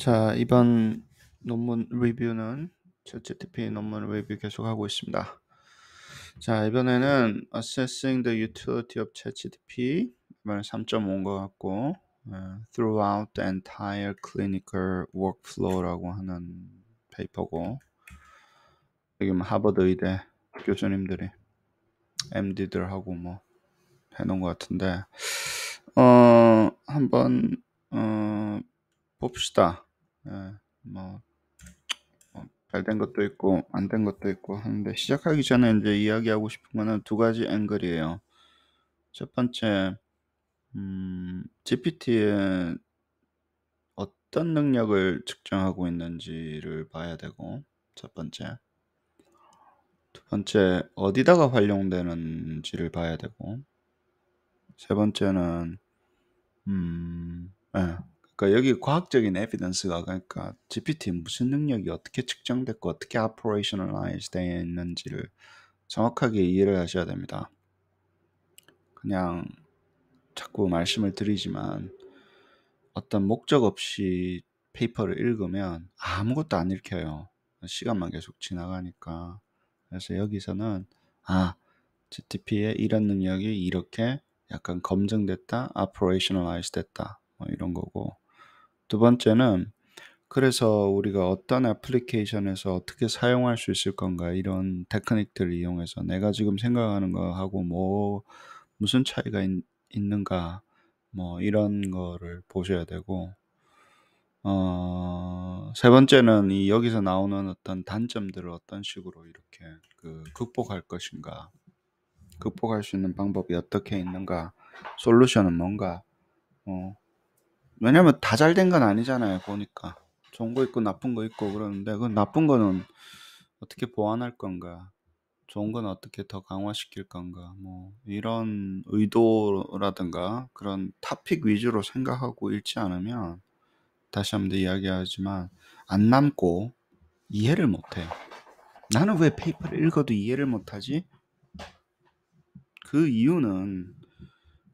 자, 이번 논문 리뷰는 ChatGPT 논문 리뷰 계속하고 있습니다. 자, 이번에는 Assessing the Utility of ChatGPT 이번에 3.5인 것 같고 uh, Throughout the Entire Clinical Workflow라고 하는 페이퍼고 여기 뭐 하버드 의대 교수님들이 MD들하고 뭐 해놓은 것 같은데 어 한번 어 봅시다. 예, 뭐잘된 어, 것도 있고 안 된 것도 있고 하는데 시작하기 전에 이제 이야기하고 싶은 거는 두 가지 앵글이에요. 첫 번째, 음, GPT의 어떤 능력을 측정하고 있는지를 봐야 되고, 첫 번째. 두 번째, 어디다가 활용되는지를 봐야 되고, 세 번째는, 음, 네, 그러니까 여기 과학적인 에비던스가 그러니까 GPT 무슨 능력이 어떻게 측정됐고 어떻게 operationalize 되 있는지를 정확하게 이해를 하셔야 됩니다. 그냥 자꾸 말씀을 드리지만 어떤 목적 없이 페이퍼를 읽으면 아무것도 안 읽혀요. 시간만 계속 지나가니까. 그래서 여기서는 아, GTP의 이런 능력이 이렇게 약간 검증됐다, operationalize 됐다. 뭐 이런 거고 두 번째는 그래서 우리가 어떤 애플리케이션에서 어떻게 사용할 수 있을 건가 이런 테크닉들을 이용해서 내가 지금 생각하는 거하고 뭐 무슨 차이가 있, 있는가 뭐 이런 거를 보셔야 되고 어, 세 번째는 이 여기서 나오는 어떤 단점들을 어떤 식으로 이렇게 그 극복할 것인가, 극복할 수 있는 방법이 어떻게 있는가, 솔루션은 뭔가, 어, 왜냐면 다 잘 된 건 아니잖아요. 보니까 좋은 거 있고 나쁜 거 있고 그러는데 그 나쁜 거는 어떻게 보완할 건가, 좋은 건 어떻게 더 강화시킬 건가, 뭐 이런 의도라든가 그런 타픽 위주로 생각하고 읽지 않으면 다시 한번 이야기하지만 안 남고 이해를 못해요. 나는 왜 페이퍼를 읽어도 이해를 못하지? 그 이유는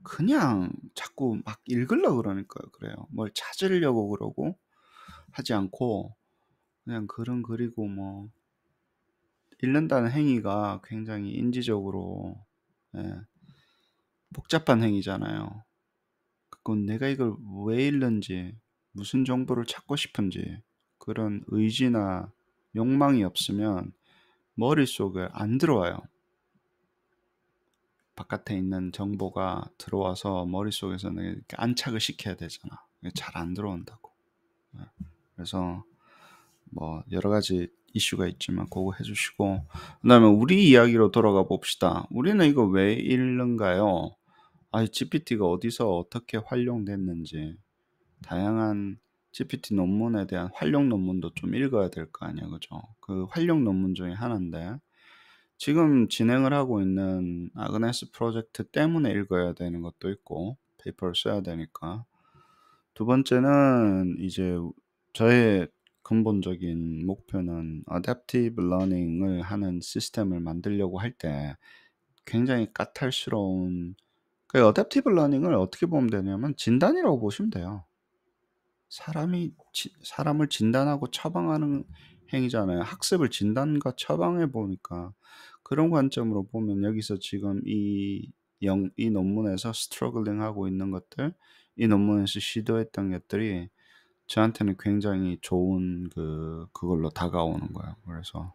그냥 자꾸 막 읽으려 고 그러니까요. 그래요. 뭘 찾으려고 그러고 하지 않고 그냥 글은 그리고 뭐 읽는다는 행위가 굉장히 인지적으로 예, 복잡한 행위잖아요. 그건 내가 이걸 왜 읽는지 무슨 정보를 찾고 싶은지 그런 의지나 욕망이 없으면 머릿속에 안 들어와요. 바깥에 있는 정보가 들어와서 머릿속에서는 안착을 시켜야 되잖아. 잘 안 들어온다고. 네. 그래서 뭐 여러 가지 이슈가 있지만 그거 해주시고 그다음에 우리 이야기로 돌아가 봅시다. 우리는 이거 왜 읽는가요? 아, GPT가 어디서 어떻게 활용됐는지 다양한 GPT 논문에 대한 활용 논문도 좀 읽어야 될 거 아니야, 그죠? 그 활용 논문 중에 하나인데 지금 진행을 하고 있는 아그네스 프로젝트 때문에 읽어야 되는 것도 있고 페이퍼를 써야 되니까 두 번째는 이제 저의 근본적인 목표는 어댑티브 러닝을 하는 시스템을 만들려고 할 때 굉장히 까탈스러운 그 어댑티브 러닝을 어떻게 보면 되냐면 진단이라고 보시면 돼요. 사람이 지, 사람을 진단하고 처방하는 행위잖아요. 학습을 진단과 처방해 보니까 그런 관점으로 보면 여기서 지금 이 영, 이 논문에서 스트러글링 하고 있는 것들, 이 논문에서 시도했던 것들이 저한테는 굉장히 좋은 그 그걸로 다가오는 거예요. 그래서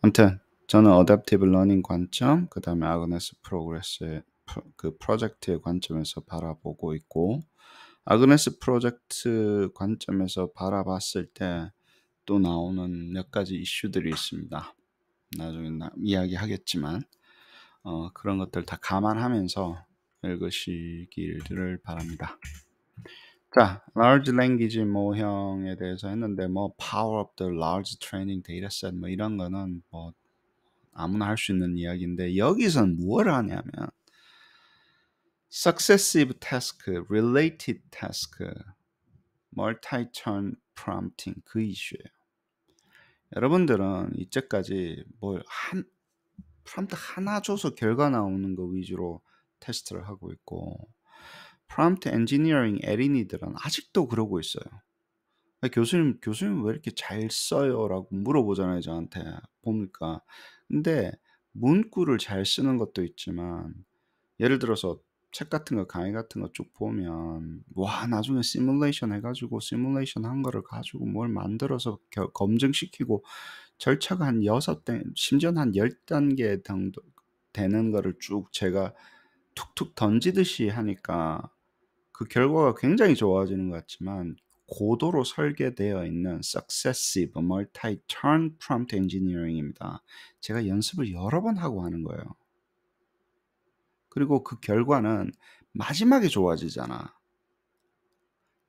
아무튼 저는 어댑티브 러닝 관점, 그다음에 아그네스 프로그레스의 그 프로젝트의 관점에서 바라보고 있고 아그네스 프로젝트 관점에서 바라봤을 때또 나오는 몇 가지 이슈들이 있습니다. 나중에 나, 이야기하겠지만 어, 그런 것들 다 감안하면서 읽으시기를 바랍니다. 자, large language 모형에 대해서 했는데 뭐 power of the large training data set 뭐 이런 거는 뭐 아무나 할 수 있는 이야기인데 여기선 무엇을 하냐면 successive task, related task, multi-turn prompting 그 이슈예요. 여러분들은 이때까지 뭘한 프롬프트 하나 줘서 결과 나오는 거 위주로 테스트를 하고 있고 프롬프트 엔지니어링 에린이들은 아직도 그러고 있어요. 교수님 교수님 왜 이렇게 잘 써요라고 물어보잖아요 저한테 보니까 근데 문구를 잘 쓰는 것도 있지만 예를 들어서 책 같은 거 강의 같은 거 쭉 보면 와 나중에 시뮬레이션 해가지고 시뮬레이션 한 거를 가지고 뭘 만들어서 겨, 검증시키고 절차가 한 여섯 단 심지어 한 열단계 정도 되는 거를 쭉 제가 툭툭 던지듯이 하니까 그 결과가 굉장히 좋아지는 것 같지만 고도로 설계되어 있는 Successive Multi-Turn Prompt Engineering입니다. 제가 연습을 여러 번 하고 하는 거예요. 그리고 그 결과는 마지막에 좋아지잖아.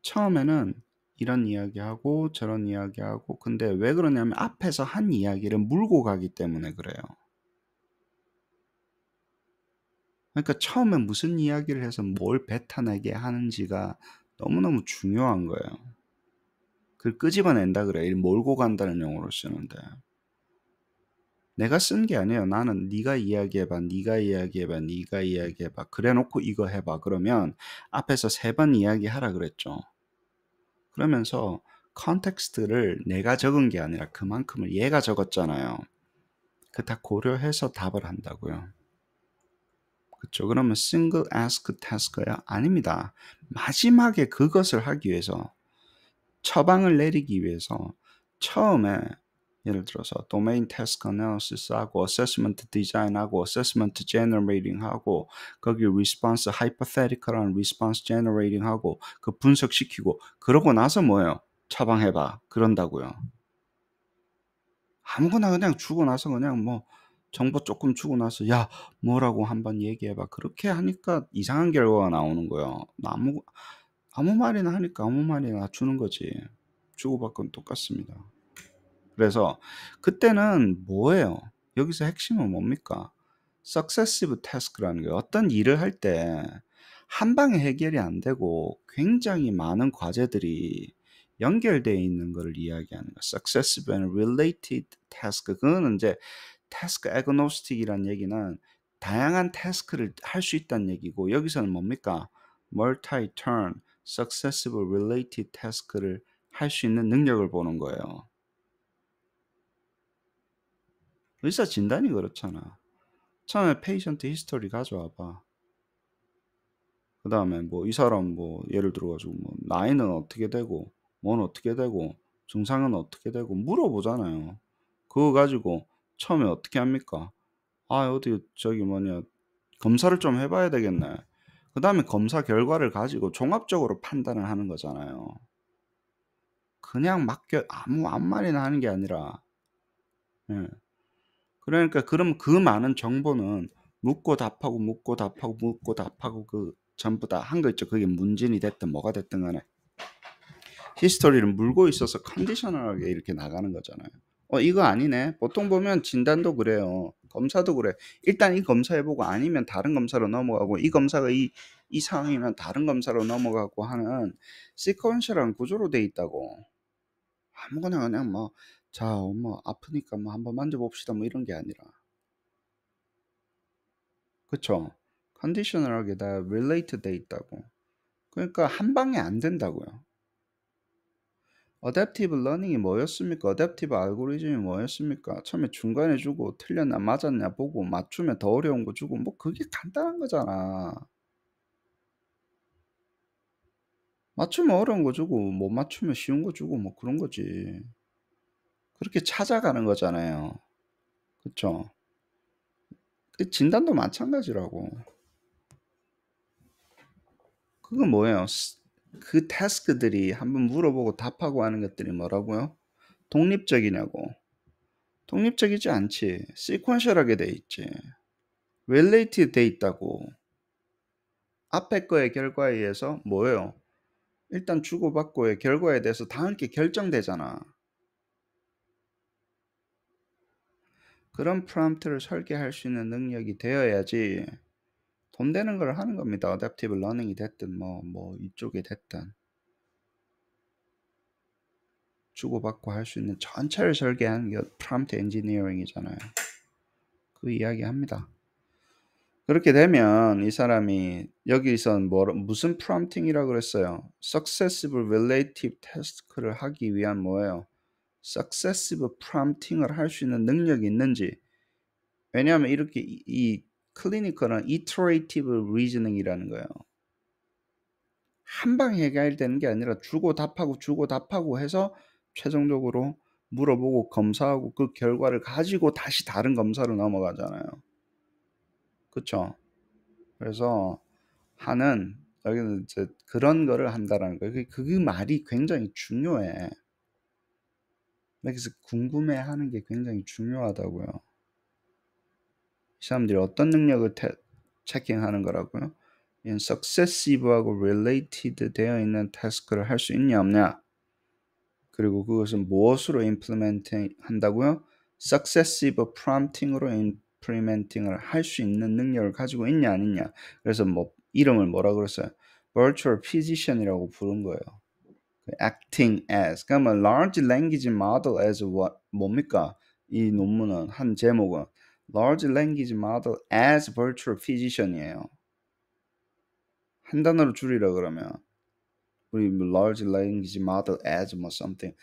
처음에는 이런 이야기하고 저런 이야기하고 근데 왜 그러냐면 앞에서 한 이야기를 물고 가기 때문에 그래요. 그러니까 처음에 무슨 이야기를 해서 뭘 뱉어내게 하는지가 너무너무 중요한 거예요. 그걸 끄집어낸다 그래. 몰고 간다는 용어로 쓰는데. 내가 쓴 게 아니에요. 나는 네가 이야기해봐, 네가 이야기해봐, 네가 이야기해봐. 그래놓고 이거 해봐. 그러면 앞에서 세 번 이야기하라 그랬죠. 그러면서 컨텍스트를 내가 적은 게 아니라 그만큼을 얘가 적었잖아요. 그 다 고려해서 답을 한다고요. 그렇죠. 그러면 single a s 야 아닙니다. 마지막에 그것을 하기 위해서 처방을 내리기 위해서 처음에 예를 들어서 도메인 테스트 어널리시스하고 어세스먼트 디자인하고 어세스먼트 제너레이팅하고 거기 response h y 리스폰스 하이퍼테리컬한 리 n 폰스 제너레이팅하고 그 분석시키고 그러고 나서 뭐예요? 처방해봐 그런다고요. 아무거나 그냥 주고 나서 그냥 뭐 정보 조금 주고 나서 야 뭐라고 한번 얘기해봐 그렇게 하니까 이상한 결과가 나오는 거예요. 아무 아무 말이나 하니까 아무 말이나 주는 거지. 주고받고는 똑같습니다. 그래서 그때는 뭐예요? 여기서 핵심은 뭡니까? successive task라는 게 어떤 일을 할 때 한 방에 해결이 안 되고 굉장히 많은 과제들이 연결되어 있는 것을 이야기하는 거. 예요 successive and related task. 그거는 이제 task a g n o s t i c 이라는 얘기는 다양한 태스크를 할 수 있다는 얘기고 여기서는 뭡니까? multi-turn, successive related task를 할 수 있는 능력을 보는 거예요. 의사 진단이 그렇잖아. 처음에 페이션트 히스토리 가져와 봐. 그 다음에 뭐 이 사람 뭐 예를 들어가지고 뭐 나이는 어떻게 되고 뭔 어떻게 되고 증상은 어떻게 되고 물어보잖아요. 그거 가지고 처음에 어떻게 합니까? 아 어디 저기 뭐냐 검사를 좀 해봐야 되겠네. 그 다음에 검사 결과를 가지고 종합적으로 판단을 하는 거잖아요. 그냥 맡겨 아무 아 말이나 하는 게 아니라 예. 그러니까 그럼 그 많은 정보는 묻고 답하고 묻고 답하고 묻고 답하고 그 전부 다 한 거 있죠. 그게 문진이 됐든 뭐가 됐든 간에 히스토리를 물고 있어서 컨디셔널하게 이렇게 나가는 거잖아요. 어 이거 아니네. 보통 보면 진단도 그래요. 검사도 그래. 일단 이 검사해보고 아니면 다른 검사로 넘어가고 이 검사가 이, 이 상황이면 다른 검사로 넘어가고 하는 시퀀셜한 구조로 돼 있다고. 아무거나 그냥 뭐 자, 엄마 뭐 아프니까 뭐 한번 만져봅시다 뭐 이런 게 아니라 그쵸? 컨디셔널하게 다 related 돼 있다고 그러니까 한 방에 안 된다고요 어댑티브 러닝이 뭐였습니까? 어댑티브 알고리즘이 뭐였습니까? 처음에 중간에 주고 틀렸나 맞았냐 보고 맞추면 더 어려운 거 주고 뭐 그게 간단한 거잖아 맞추면 어려운 거 주고 못 맞추면 쉬운 거 주고 뭐 그런 거지 그렇게 찾아가는 거잖아요. 그쵸? 그 진단도 마찬가지라고. 그건 뭐예요? 그 태스크들이 한번 물어보고 답하고 하는 것들이 뭐라고요? 독립적이냐고. 독립적이지 않지. 시퀀셜하게 돼 있지. 웰레이트 돼 있다고. 앞에 거의 결과에 의해서 뭐예요? 일단 주고받고의 결과에 대해서 다 함께 결정되잖아. 그런 프롬프트를 설계할 수 있는 능력이 되어야지 돈 되는 걸 하는 겁니다. 어댑티브 러닝이 됐든 뭐뭐 뭐 이쪽이 됐든 주고받고 할 수 있는 전체를 설계하는 게 프롬프트 엔지니어링이잖아요. 그 이야기 합니다. 그렇게 되면 이 사람이 여기서 뭐, 무슨 프롬팅이라고 그랬어요? Successive Relative Task를 하기 위한 뭐예요? successive prompting을 할 수 있는 능력이 있는지 왜냐하면 이렇게 이, 클리니컬은 iterative reasoning이라는 거예요. 한방 해결되는 게 아니라 주고 답하고 주고 답하고 해서 최종적으로 물어보고 검사하고 그 결과를 가지고 다시 다른 검사로 넘어가잖아요. 그렇죠? 그래서 하는 여기는 이제 그런 거를 한다라는 거예요. 그, 게 말이 굉장히 중요해. 네, 그래서 궁금해하는 게 굉장히 중요하다고요. 이 사람들이 어떤 능력을 태, 체킹하는 거라고요? 이런 successive하고 related 되어 있는 태스크를 할 수 있냐 없냐 그리고 그것은 무엇으로 i m p l e m e n t 한다고요? successive prompting으로 implementing을 할 수 있는 능력을 가지고 있냐 아니냐 그래서 뭐 이름을 뭐라 그랬어요? virtual physician이라고 부른 거예요 acting as 그러면 large language model as what 뭡니까? 이 논문은 한 제목은 large language model as virtual physician이에요. 한 단어로 줄이라 그러면 우리 large language model as 뭐 something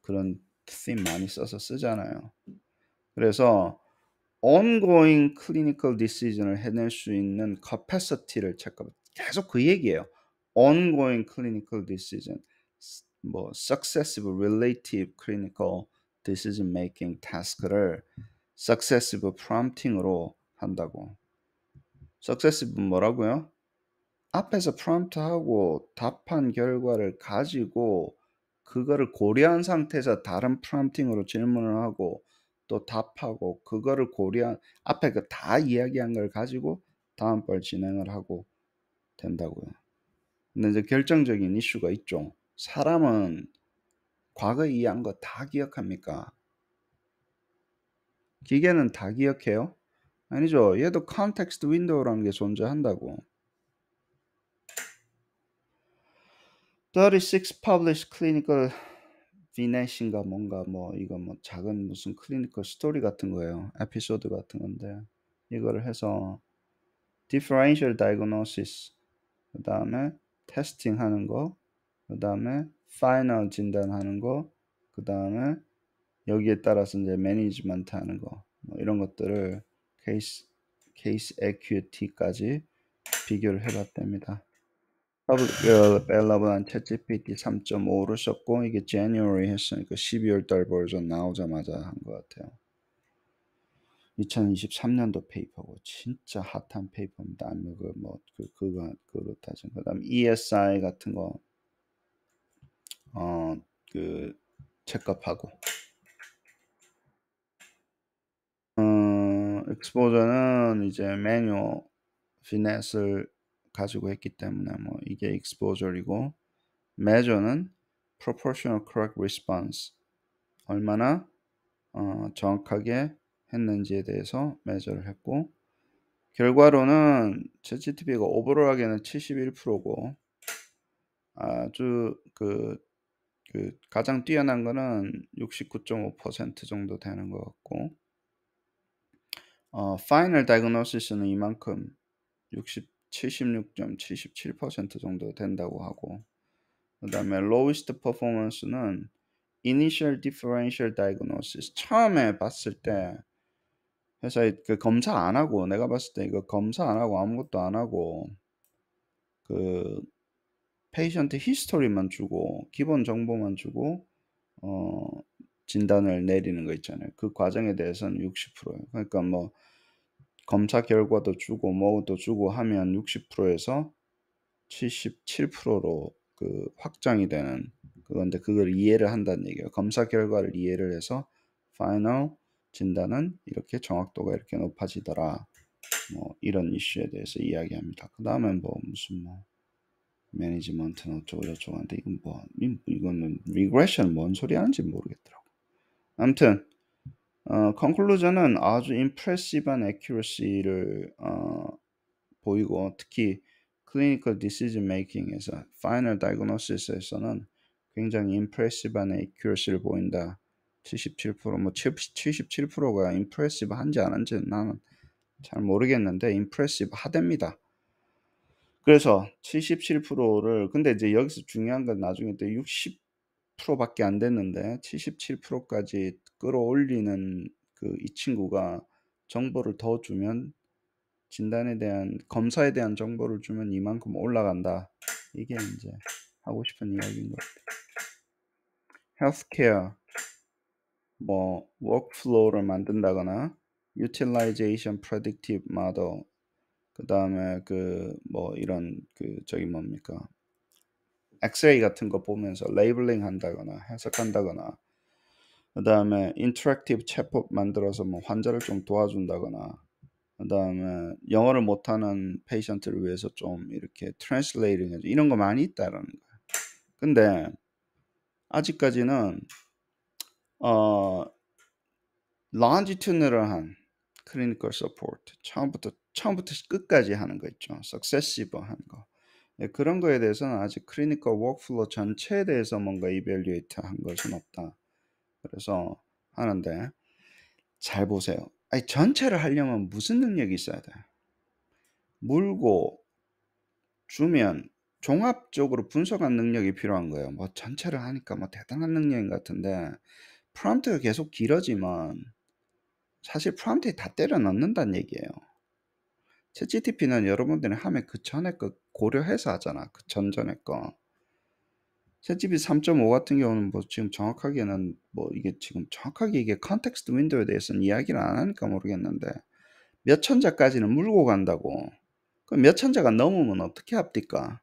그런 theme 많이 써서 쓰잖아요. 그래서 ongoing clinical decision을 해낼 수 있는 capacity를 체크 계속 그 얘기예요. ongoing clinical decision. 뭐 successive relative clinical decision making task를 successive prompting으로 한다고. successive 뭐라고요? 앞에서 프롬프트하고 답한 결과를 가지고 그거를 고려한 상태에서 다른 프롬프팅으로 질문을 하고 또 답하고 그거를 고려한 앞에 그 다 이야기한 걸 가지고 다음 번 진행을 하고 된다고요. 근데 이제 결정적인 이슈가 있죠. 사람은 과거 에 이해한 거 다 기억합니까? 기계는 다 기억해요? 아니죠. 얘도 컨텍스트 윈도우라는 게 존재한다고. 36 published clinical f i i n 비넷인가 뭔가 뭐 이거 뭐 작은 무슨 클리니컬 스토리 같은 거예요. 에피소드 같은 건데 이거를 해서 differential diagnosis 그 다음에 테스팅 하는 거그 다음에 파이 n a l 진단하는 거, 그 다음에 여기에 따라서 이제 매니지먼트 하는 거, 뭐 이런 것들을 케이스, 케이스 a q 티까지 비교를 해봤답니다. 벨라보한 챗GPT 3.5를 썼고 이게 January 했으니까 12월 달 버전 나오자마자 한 것 같아요. 2023년도 페이퍼고 진짜 핫한 페이퍼입니다. 아니 그뭐 그, 그거 그렇다죠. 그다음 ESI 같은 거 어, 그 책값하고 어, 익스포저는 이제 매뉴얼 피넷을 가지고 했기 때문에 뭐 이게 익스포저리고 메저는 proportional correct response 얼마나 어, 정확하게 했는지에 대해서 메저를 했고 결과로는 c h t v 가 오버롤하게는 71%고 아주 그그 가장 뛰어난 거는 69.5% 정도 되는 것 같고 어, final diagnosis는 이만큼 60, 76.77% 정도 된다고 하고 그 다음에 lowest performance는 initial differential diagnosis 처음에 봤을 때 회사에 그 검사 안 하고 내가 봤을 때 이거 검사 안 하고 아무것도 안 하고 그 페이션트 히스토리만 주고 기본 정보만 주고 어, 진단을 내리는 거 있잖아요. 그 과정에 대해서는 60%예요. 그러니까 뭐 검사 결과도 주고 뭐도 주고 하면 60%에서 77%로 그 확장이 되는 그건데 그걸 이해를 한다는 얘기예요. 검사 결과를 이해를 해서 파이널 진단은 이렇게 정확도가 이렇게 높아지더라. 뭐 이런 이슈에 대해서 이야기합니다. 그 다음에 뭐 무슨 뭐 매니지먼트는 어쩌고 저쩌고 하는데 이건 뭐 이거는 regression 뭔 소리 하는지 모르겠더라고. 아무튼 어, 컨클루전은 아주 i m p r e s s i v e 한 a c c u r a c y 를 어, 보이고 특히 clinical decision m a k i n g 에서 final d i a g n o s i s 에서는 굉장히 i m p r e s s i v e 한 a c c u r a c y 를 보인다. 77%뭐 77%가 impressive 한지 안 한지는 나는 잘 모르겠는데 impressive 하댑니다. 그래서 77%를 근데 이제 여기서 중요한 건 나중에 또 60%밖에 안 됐는데 77%까지 끌어올리는 그 이 친구가 정보를 더 주면 진단에 대한 검사에 대한 정보를 주면 이만큼 올라간다. 이게 이제 하고 싶은 이야기인 것 같아요. 헬스케어 뭐 워크플로우를 만든다거나 유틸라이제이션 프레딕티브 마더 그 다음에 그 뭐 이런 그 저기 뭡니까 엑스레이 같은 거 보면서 레이블링 한다거나 해석한다거나 그 다음에 인터랙티브 체봇 만들어서 뭐 환자를 좀 도와준다거나 그 다음에 영어를 못하는 페이션트를 위해서 좀 이렇게 트랜스레이팅 이런 거 많이 있다라는 거예요. 근데 아직까지는 어 런지튜널한 클리니컬 서포트 처음부터 처음부터 끝까지 하는 거 있죠. s 세시브한 거. 예, 그런 거에 대해서는 아직 클리니컬 워크플로우 전체에 대해서 뭔가 이별리에이트한 것은 없다. 그래서 하는데 잘 보세요. 아니 전체를 하려면 무슨 능력이 있어야 돼? 물고 주면 종합적으로 분석한 능력이 필요한 거예요. 뭐 전체를 하니까 뭐 대단한 능력인 것 같은데 프롬프트가 계속 길어지만 사실 프롬프트에 다 때려 넣는다는 얘기예요. 챗GTP는 여러분들이 하면 그 전에 거 고려해서 하잖아. 그 전전에 거. 챗GPT 3.5 같은 경우는 뭐 지금 정확하게는 뭐 이게 지금 정확하게 이게 컨텍스트 윈도우에 대해서는 이야기를 안 하니까 모르겠는데 몇 천자까지는 물고 간다고. 그럼 몇 천자가 넘으면 어떻게 합니까?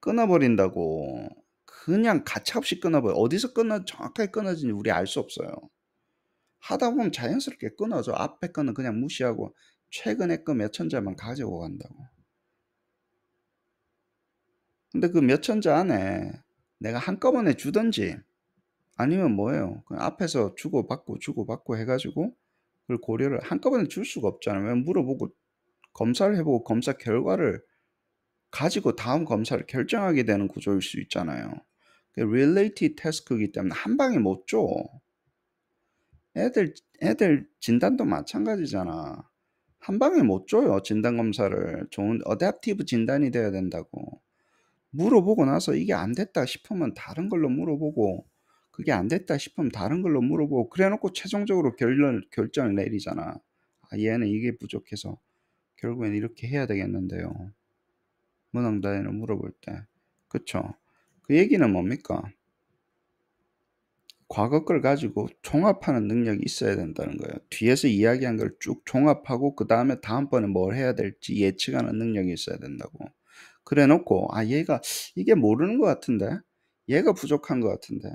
끊어버린다고. 그냥 가차없이 끊어버려. 어디서 끊어, 정확하게 끊어진지 우리 알 수 없어요. 하다 보면 자연스럽게 끊어져. 앞에 거는 그냥 무시하고 최근에 거 몇 천자만 가지고 간다고. 근데 그 몇 천 자 안에 내가 한꺼번에 주든지 아니면 뭐예요? 그냥 앞에서 주고받고 주고받고 해가지고 그걸 고려를 한꺼번에 줄 수가 없잖아요. 왜 물어보고 검사를 해보고 검사 결과를 가지고 다음 검사를 결정하게 되는 구조일 수 있잖아요. 그 related t 이기 때문에 한 방에 못 줘. 애들 애들 진단도 마찬가지잖아. 한 방에 못 줘요. 진단 검사를 좋은 어댑티브 진단이 돼야 된다고. 물어보고 나서 이게 안 됐다 싶으면 다른 걸로 물어보고 그게 안 됐다 싶으면 다른 걸로 물어보고 그래놓고 최종적으로 결론 결정을 내리잖아. 아, 얘는 이게 부족해서 결국엔 이렇게 해야 되겠는데요. 문항단에는 물어볼 때. 그쵸? 그 얘기는 뭡니까? 과거 걸 가지고 종합하는 능력이 있어야 된다는 거예요. 뒤에서 이야기한 걸 쭉 종합하고 그 다음에 다음번에 뭘 해야 될지 예측하는 능력이 있어야 된다고. 그래 놓고 아 얘가 이게 모르는 것 같은데 얘가 부족한 것 같은데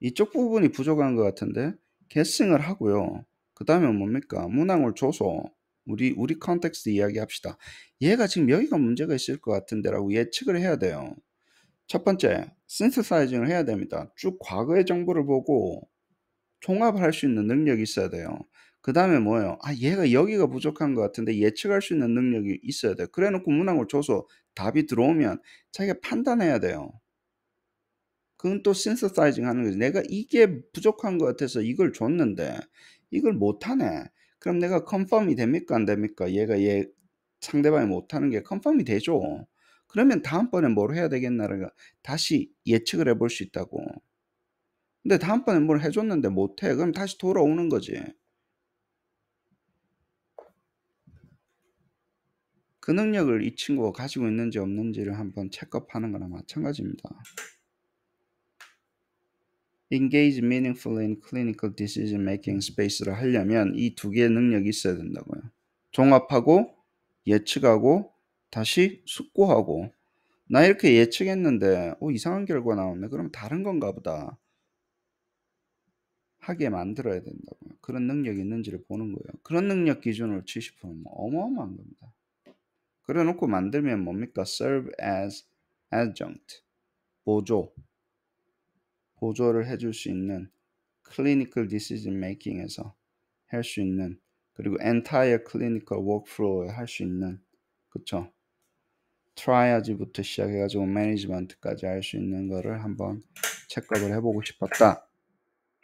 이쪽 부분이 부족한 것 같은데 개승을 하고요. 그 다음에 뭡니까? 문항을 줘서 우리 우리 컨텍스트 이야기합시다. 얘가 지금 여기가 문제가 있을 것 같은데라고 예측을 해야 돼요. 첫 번째, 센서사이징을 해야 됩니다. 쭉 과거의 정보를 보고 종합할수 있는 능력이 있어야 돼요. 그 다음에 뭐예요? 아, 얘가 여기가 부족한 것 같은데 예측할 수 있는 능력이 있어야 돼. 그래 놓고 문항을 줘서 답이 들어오면 자기가 판단해야 돼요. 그건 또센서사이징 하는 거지. 내가 이게 부족한 것 같아서 이걸 줬는데 이걸 못하네. 그럼 내가 컨펌이 됩니까? 안 됩니까? 얘가 얘 상대방이 못하는 게 컨펌이 되죠. 그러면 다음번에 뭘 해야 되겠나를 다시 예측을 해볼 수 있다고. 근데 다음번에 뭘 해줬는데 못해. 그럼 다시 돌아오는 거지. 그 능력을 이 친구가 가지고 있는지 없는지를 한번 체크업하는 거나 마찬가지입니다. engage meaningfully in clinical decision making space를 하려면 이 두 개의 능력이 있어야 된다고요. 종합하고 예측하고 다시 숙고하고 나 이렇게 예측했는데 어, 이상한 결과 나왔네. 그럼 다른 건가 보다. 하게 만들어야 된다고요. 그런 능력이 있는지를 보는 거예요. 그런 능력 기준으로 70%는 뭐 어마어마한 겁니다. 그래 놓고 만들면 뭡니까? serve as adjunct. 보조. 보조를 해줄 수 있는 clinical decision making에서 할 수 있는 그리고 entire clinical workflow에 할 수 있는 그쵸? 트라이아지부터 시작해가지고 매니지먼트까지 할 수 있는 거를 한번 체크업을 해보고 싶었다.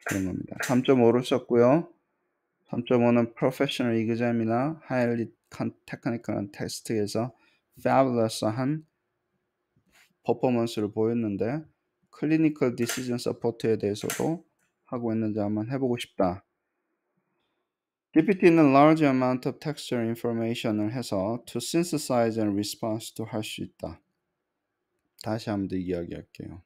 그런 겁니다. 3.5를 썼고요. 3.5는 프로페셔널 이그잼이나 하일리 테크니컬한 테스트에서 fabulous한 퍼포먼스를 보였는데 클리니컬 디시즌 서포트에 대해서도 하고 있는지 한번 해보고 싶다. GPT는 large amount of texture information을 해서 to synthesize and response to 할수 있다. 다시 한번 더 이야기할게요.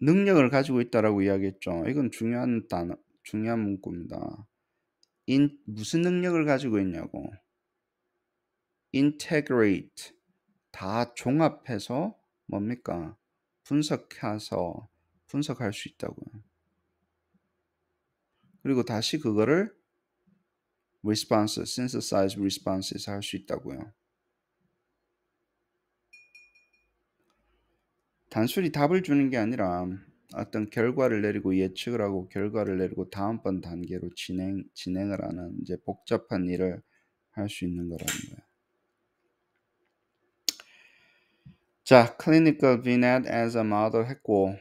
능력을 가지고 있다라고 이야기했죠. 이건 중요한 단어, 중요한 문구입니다. 인, 무슨 능력을 가지고 있냐고. integrate 다 종합해서 뭡니까? 분석해서 분석할 수 있다고요. 그리고 다시 그거를 response, synthesize responses 할수 있다고요. 단순히 답을 주는 게 아니라 어떤 결과를 내리고 예측을 하고 결과를 내리고 다음번 단계로 진행 진행을 하는 이제 복잡한 일을 할 수 있는 거라는 거예요. 자, clinical v n e t as a model 했고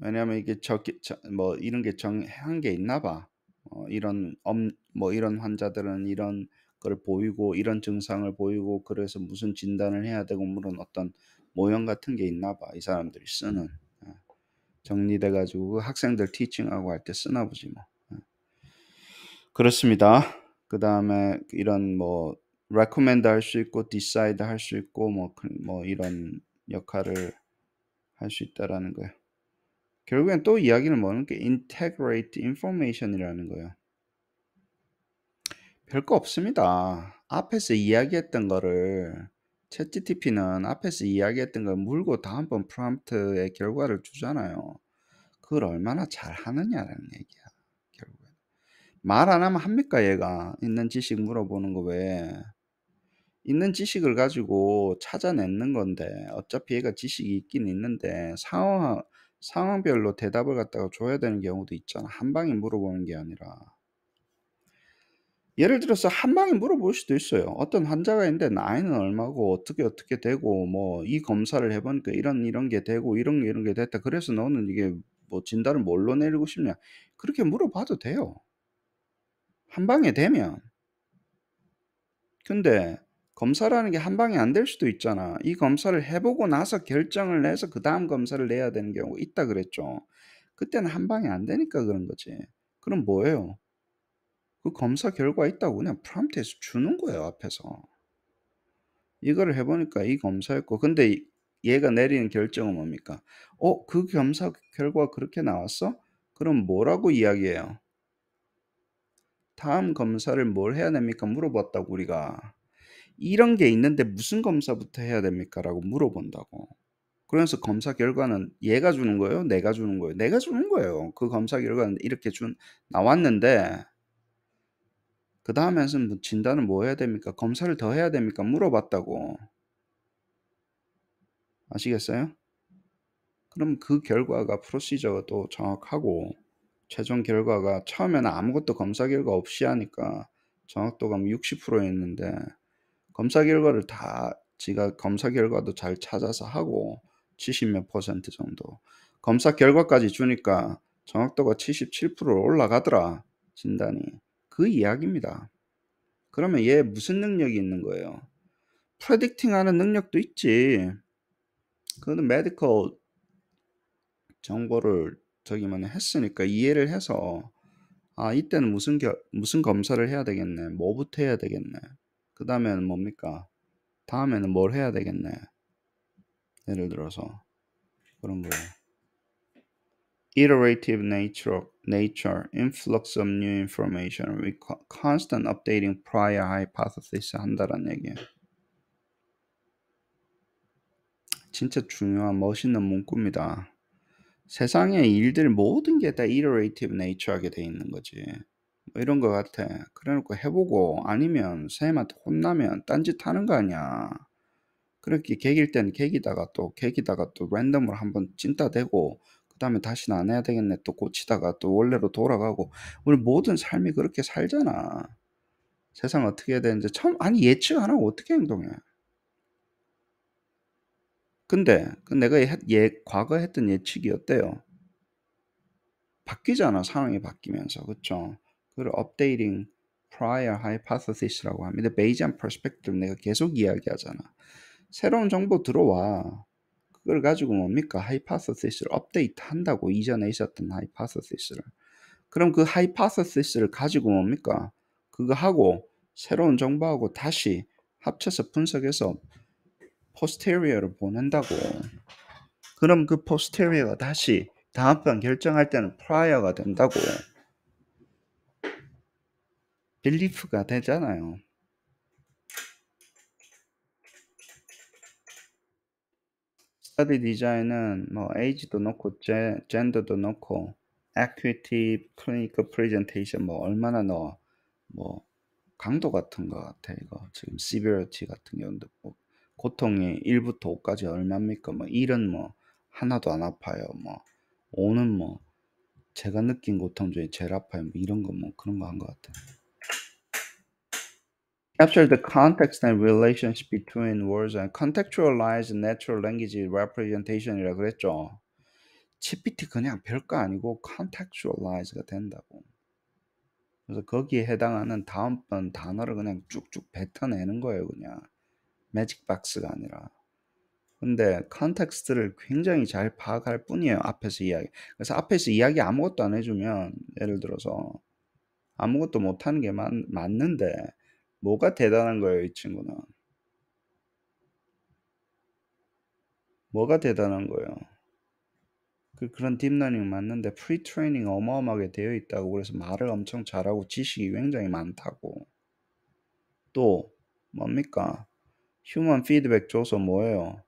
왜냐하면 이게 저뭐 이런 게 정한 게 있나 봐. 어, 이런 엄, 뭐 이런 환자들은 이런 걸 보이고 이런 증상을 보이고 그래서 무슨 진단을 해야 되고 물은 어떤 모형 같은 게 있나 봐이 사람들이 쓰는 예. 정리돼 가지고 그 학생들 티칭하고 할 때 쓰나 보지 뭐 예. 그렇습니다 그 다음에 이런 뭐 recommend 할 수 있고 decide 할 수 있고 뭐, 그, 뭐 이런 역할을 할 수 있다라는 거예요 결국엔 또 이야기를 뭐는 게 integrate information이라는 거예요. 별거 없습니다. 앞에서 이야기했던 거를 챗GTP는 앞에서 이야기했던 걸 물고 다음번 프롬프트의 결과를 주잖아요. 그걸 얼마나 잘 하느냐라는 얘기야. 결국엔 말 안 하면 합니까 얘가 있는 지식 물어보는 거 왜? 있는 지식을 가지고 찾아내는 건데 어차피 얘가 지식이 있긴 있는데 상황 상황별로 대답을 갖다가 줘야 되는 경우도 있잖아. 한 방에 물어보는 게 아니라. 예를 들어서 한 방에 물어볼 수도 있어요. 어떤 환자가 있는데 나이는 얼마고 어떻게 어떻게 되고 뭐 이 검사를 해보니까 이런 이런 게 되고 이런 게 이런 게 됐다. 그래서 너는 이게 뭐 진단을 뭘로 내리고 싶냐? 그렇게 물어봐도 돼요. 한 방에 되면. 근데 검사라는 게 한 방에 안 될 수도 있잖아. 이 검사를 해보고 나서 결정을 내서 그 다음 검사를 내야 되는 경우 있다 그랬죠. 그때는 한 방에 안 되니까 그런 거지. 그럼 뭐예요? 그 검사 결과 있다고 그냥 프롬트에서 주는 거예요, 앞에서. 이거를 해보니까 이 검사였고, 근데 얘가 내리는 결정은 뭡니까? 어, 그 검사 결과 그렇게 나왔어? 그럼 뭐라고 이야기해요? 다음 검사를 뭘 해야 됩니까? 물어봤다고 우리가. 이런 게 있는데 무슨 검사부터 해야 됩니까? 라고 물어본다고. 그러면서 검사 결과는 얘가 주는 거예요? 내가 주는 거예요? 내가 주는 거예요. 그 검사 결과는 이렇게 준, 나왔는데, 그 다음에는 뭐 진단은뭐 해야 됩니까? 검사를 더 해야 됩니까? 물어봤다고. 아시겠어요? 그럼 그 결과가 프로시저가 또 정확하고, 최종 결과가 처음에는 아무것도 검사 결과 없이 하니까 정확도가 60%였는데, 뭐 검사 결과를 다 지가 검사 결과도 잘 찾아서 하고 70 몇 퍼센트 정도 검사 결과까지 주니까 정확도가 77%로 올라가더라 진단이 그 이야기입니다. 그러면 얘 무슨 능력이 있는 거예요? 프레딕팅하는 능력도 있지. 그거는 메디컬 정보를 저기만 했으니까 이해를 해서 아 이때는 무슨 겨, 무슨 검사를 해야 되겠네, 뭐부터 해야 되겠네, 그 다음에는 뭡니까? 다음에는 뭘 해야 되겠네. 예를 들어서 그런 거예요. iterative nature, nature, influx of new information, we constant updating prior hypothesis 한다란 얘기예요. 진짜 중요한 멋있는 문구입니다. 세상의 일들 모든 게 다 iterative nature하게 돼 있는 거지. 이런 거 같아. 그래놓고 해보고 아니면 선한테 혼나면 딴짓 하는 거 아니야. 그렇게 객일 땐객기다가또객기다가또 랜덤으로 한번 찐따대고 그 다음에 다시는 안 해야 되겠네 또 고치다가 또 원래로 돌아가고 우리 모든 삶이 그렇게 살잖아. 세상 어떻게 해야 되는지 참 아니 예측 안 하고 어떻게 행동해. 근데 그 내가 예, 예, 과거 했던 예측이 어때요? 바뀌잖아 상황이 바뀌면서 그쵸 그걸 updating prior hypothesis라고 합니다. 베이지안 perspective 내가 계속 이야기하잖아. 새로운 정보 들어와. 그걸 가지고 뭡니까? hypothesis를 업데이트 한다고 이전에 있었던 hypothesis를. 그럼 그 hypothesis를 가지고 뭡니까? 그거 하고 새로운 정보하고 다시 합쳐서 분석해서 posterior를 보낸다고. 그럼 그 posterior가 다시 다음 번 결정할 때는 prior가 된다고. 빌리프가 되잖아요. 스터디 디자인은 뭐 에이지도 넣고 제, 젠더도 넣고 equity, c l i n i c a presentation 뭐 얼마나 넣어 뭐 강도 같은 거 같아 이거 지금 s e v e r i 같은 경우도 뭐 고통이 1부터 5까지 얼마입니까 뭐 1은 뭐 하나도 안 아파요 뭐 5는 뭐 제가 느낀 고통 중에 제일 아파요 뭐 이런 거 뭐 그런 거 한 거 같아 요 capture the context and relationship between words and contextualize natural language representation이라 그랬죠. GPT 그냥 별거 아니고 contextualize가 된다고. 그래서 거기에 해당하는 다음번 단어를 그냥 쭉쭉 뱉어내는 거예요, 그냥. 매직박스가 아니라. 근데 컨텍스트를 굉장히 잘 파악할 뿐이에요, 앞에서 이야기. 그래서 앞에서 이야기 아무것도 안 해주면, 예를 들어서, 아무것도 못하는 게 맞, 맞는데, 뭐가 대단한 거예요, 이 친구는? 뭐가 대단한 거예요? 그, 그런 딥러닝 맞는데 프리 트레이닝 어마어마하게 되어 있다고 그래서 말을 엄청 잘하고 지식이 굉장히 많다고 또 뭡니까? 휴먼 피드백 줘서 뭐예요?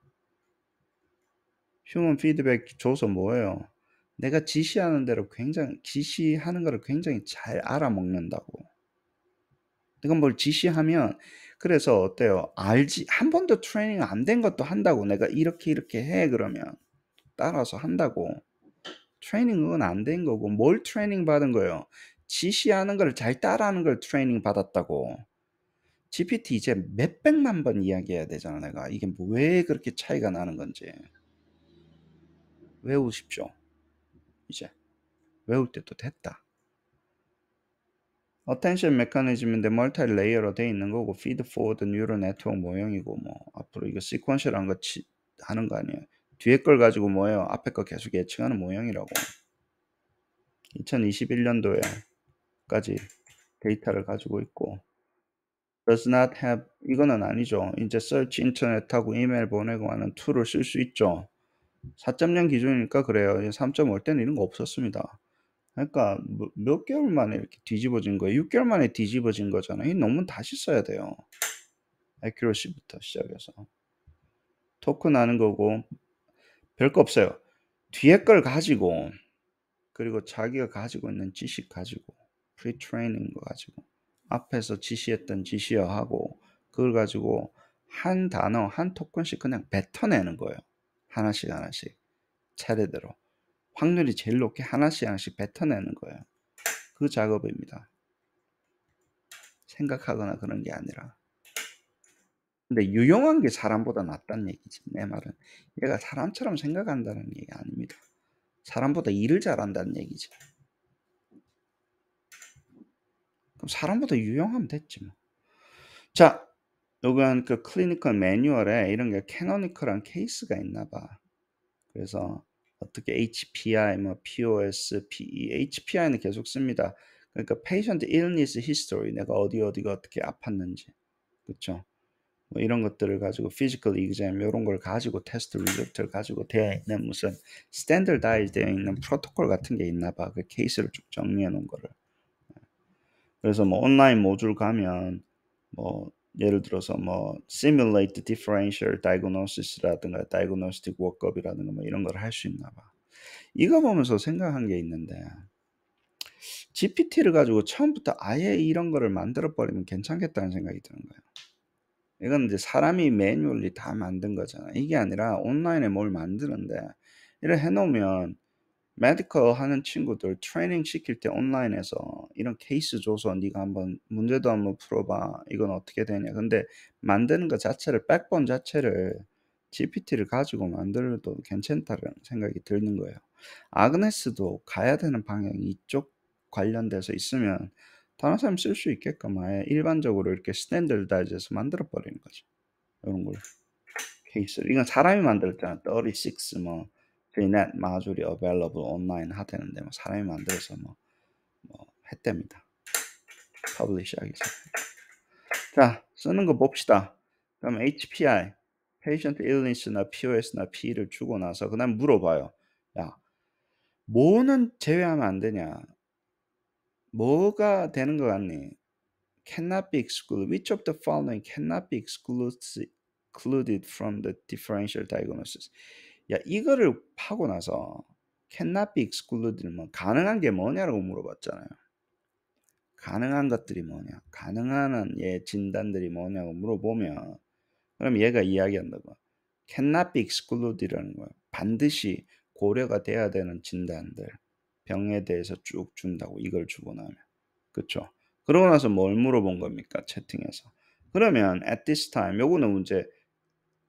휴먼 피드백 줘서 뭐예요? 내가 지시하는 대로 굉장히 지시하는 거를 굉장히 잘 알아먹는다고 이건 뭘 지시하면 그래서 어때요? 알지 한 번도 트레이닝 안 된 것도 한다고 내가 이렇게 이렇게 해 그러면 따라서 한다고 트레이닝은 안 된 거고 뭘 트레이닝 받은 거예요? 지시하는 걸 잘 따라하는 걸 트레이닝 받았다고 GPT 이제 몇 백만 번 이야기해야 되잖아 내가 이게 뭐 왜 그렇게 차이가 나는 건지 외우십시오 이제 외울 때도 됐다 어텐션 메커니즘인데 멀티 레이어로 돼 있는 거고 피드 포워드 뉴 r 네트 r d 모형이고 뭐 앞으로 이거 시퀀셜한 거 치, 하는 거 아니에요. 뒤에 걸 가지고 뭐예요? 앞에 거 계속 예측하는 모형이라고. 2021년도에까지 데이터를 가지고 있고 does not have 이거는 아니죠. 이제 s 치 인터넷하고 이메일 보내고 하는 툴을 쓸 수 있죠. 4.0 기준이니까 그래요. 3.5 때는 이런 거 없었습니다. 그러니까 뭐, 몇 개월 만에 이렇게 뒤집어진 거예요. 6개월 만에 뒤집어진 거잖아요. 이 논문 다시 써야 돼요. accuracy부터 시작해서 토크나는 거고 별 거 없어요. 뒤에 걸 가지고 그리고 자기가 가지고 있는 지식 가지고 pre-training 거 가지고 앞에서 지시했던 지시어하고 그걸 가지고 한 단어 한 토큰씩 그냥 뱉어내는 거예요. 하나씩 하나씩 차례대로. 확률이 제일 높게 하나씩 하나씩 뱉어내는 거예요. 그 작업입니다. 생각하거나 그런 게 아니라. 근데 유용한 게 사람보다 낫다는 얘기지. 내 말은 얘가 사람처럼 생각한다는 얘기 아닙니다. 사람보다 일을 잘한다는 얘기지. 그럼 사람보다 유용하면 됐지 뭐. 자, 요건 그 클리니컬 매뉴얼에 이런 게 캐노니컬한 케이스가 있나 봐. 그래서 어떻게 HPI, 뭐 POS, PE, HPI는 계속 씁니다. 그러니까 patient illness history, 내가 어디 어디가 어떻게 아팠는지, 그렇죠? 뭐 이런 것들을 가지고 physical exam 이런 걸 가지고 test r e s u l t 를 가지고 되어 네. 있는 무슨 스탠더다이즈 되어 있는 프로토콜 같은 게 있나 봐. 그 케이스를 쭉 정리해 놓은 거를. 그래서 뭐 온라인 모듈 가면 뭐 예를 들어서 뭐 simulate differential diagnosis라든가 diagnostic workup이라든가 뭐 이런 걸 할 수 있나 봐. 이거 보면서 생각한 게 있는데 GPT를 가지고 처음부터 아예 이런 거를 만들어 버리면 괜찮겠다는 생각이 드는 거예요. 이건 이제 사람이 매뉴얼리 다 만든 거잖아. 이게 아니라 온라인에 뭘 만드는데 이를 해놓으면 메디컬 하는 친구들 트레이닝 시킬 때 온라인에서 이런 케이스 줘서 네가 한번 문제도 한번 풀어봐 이건 어떻게 되냐 근데 만드는 것 자체를 백본 자체를 GPT를 가지고 만들어도 괜찮다는 생각이 드는 거예요 아그네스도 가야 되는 방향이 이쪽 관련돼서 있으면 다른 사람 쓸 수 있게끔 아예 일반적으로 이렇게 스탠더드다이즈해서 만들어 버리는 거죠 이런 걸 케이스 이건 사람이 만들었잖아 36뭐 freenet module이 available online 하되는데 뭐 사람이 만들어서 뭐, 뭐 했답니다. publish 하기 자 쓰는 거 봅시다. 그럼 HPI patient illness나 POS나 PE를 주고 나서 그다음 물어봐요. 야 뭐는 제외하면 안 되냐? 뭐가 되는 것 같니? cannot be excluded. Which of the following cannot be excluded from the differential diagnosis? 야 이거를 파고 나서 cannot be excluded면 가능한 게 뭐냐라고 물어봤잖아요. 가능한 것들이 뭐냐, 가능한 얘 예, 진단들이 뭐냐고 물어보면 그럼 얘가 이야기한다고 cannot be excluded라는 거야 반드시 고려가 돼야 되는 진단들 병에 대해서 쭉 준다고 이걸 주고 나면 그렇죠 그러고 나서 뭘 물어본 겁니까 채팅에서? 그러면 at this time 요거는 문제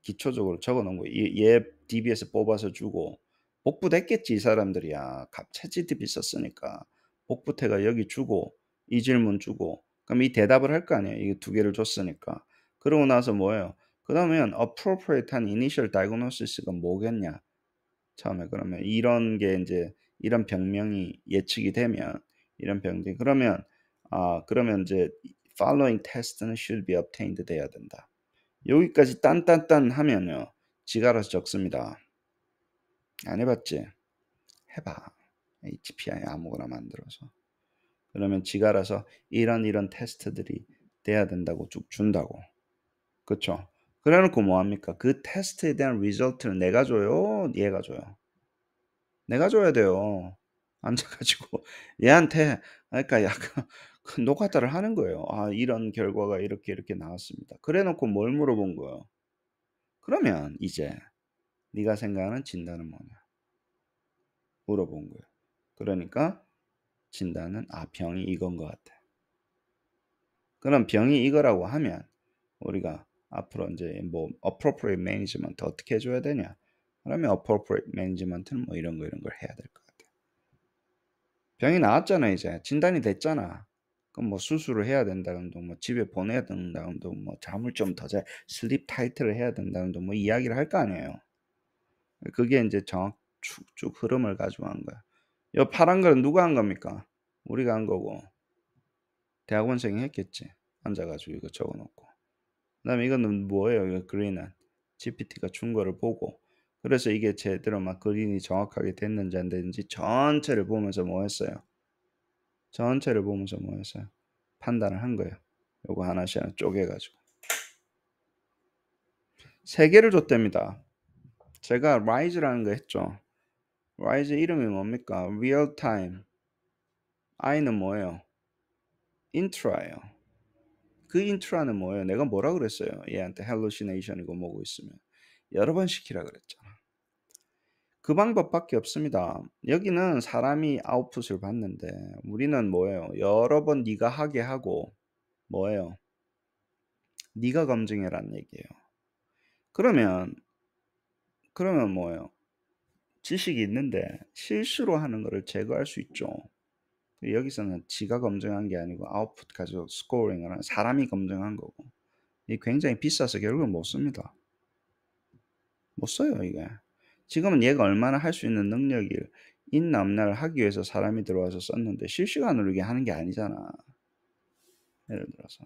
기초적으로 적어놓은 거예요. 얘 DB에서 뽑아서 주고 복붙했겠지 이 사람들이야. 챗GTP 썼으니까 복붙해가 여기 주고 이 질문 주고 그럼 이 대답을 할 거아니에요 이게 두 개를 줬으니까. 그러고 나서 뭐예요? 그러면 appropriate한 initial diagnosis가 뭐겠냐? 처음에 그러면 이런 게 이제 이런 병명이 예측이 되면 이런 병이 그러면 아 그러면 이제 following test는 should be obtained 돼야 된다. 여기까지 딴딴딴 하면요. 지가 알아서 적습니다. 안 해봤지? 해봐. HPI 아무거나 만들어서. 그러면 지가 알아서 이런 이런 테스트들이 돼야 된다고 쭉 준다고. 그쵸? 그래 놓고 뭐합니까? 그 테스트에 대한 리절트는 내가 줘요? 얘가 줘요? 내가 줘야 돼요. 앉아가지고 얘한테 그러니까 약간 그 녹가다를 하는 거예요. 아 이런 결과가 이렇게 이렇게 나왔습니다. 그래 놓고 뭘 물어본 거예요? 그러면 이제 네가 생각하는 진단은 뭐냐? 물어본 거예요. 그러니까 진단은 아 병이 이건 것 같아. 그럼 병이 이거라고 하면 우리가 앞으로 이제 뭐 appropriate management 어떻게 해줘야 되냐? 그러면 appropriate management는 뭐 이런 거 이런 걸 해야 될 것 같아. 병이 나왔잖아 이제 진단이 됐잖아. 그럼 뭐 수술을 해야 된다는 둥, 뭐 집에 보내야 된다는 둥, 뭐 잠을 좀더 자, 슬립 타이트를 해야 된다는 둥, 뭐 이야기를 할 거 아니에요. 그게 이제 정확 쭉쭉 흐름을 가지고 한 거야. 요 파란 거는 누가 한 겁니까? 우리가 한 거고 대학원생이 했겠지. 앉아가지고 이거 적어놓고. 그다음에 이거는 뭐예요? 이거 그린은 GPT가 준 거를 보고 그래서 이게 제대로 막 그린이 정확하게 됐는지 안 됐는지 전체를 보면서 뭐 했어요? 전체를 보면서 모여서 판단을 한 거예요. 요거 하나씩 하나 쪼개가지고. 세 개를 줬답니다. 제가 rise라는 거 했죠. rise 이름이 뭡니까? real time. i는 뭐예요? intra예요. 그 intra는 뭐예요? 내가 뭐라 그랬어요? 얘한테 hallucination이고 뭐고 있으면. 여러 번 시키라 그랬죠. 그 방법밖에 없습니다. 여기는 사람이 아웃풋을 받는데 우리는 뭐예요? 여러 번 네가 하게 하고 뭐예요? 네가 검증해라는 얘기예요. 그러면 그러면 뭐예요? 지식이 있는데 실수로 하는 것을 제거할 수 있죠. 여기서는 지가 검증한 게 아니고 아웃풋 가지고 스코어링을 한 사람이 검증한 거고 이 굉장히 비싸서 결국은 못 씁니다. 못 써요 이게. 지금은 얘가 얼마나 할 수 있는 능력이 있나 없나를 하기 위해서 사람이 들어와서 썼는데 실시간으로 이게 하는 게 아니잖아. 예를 들어서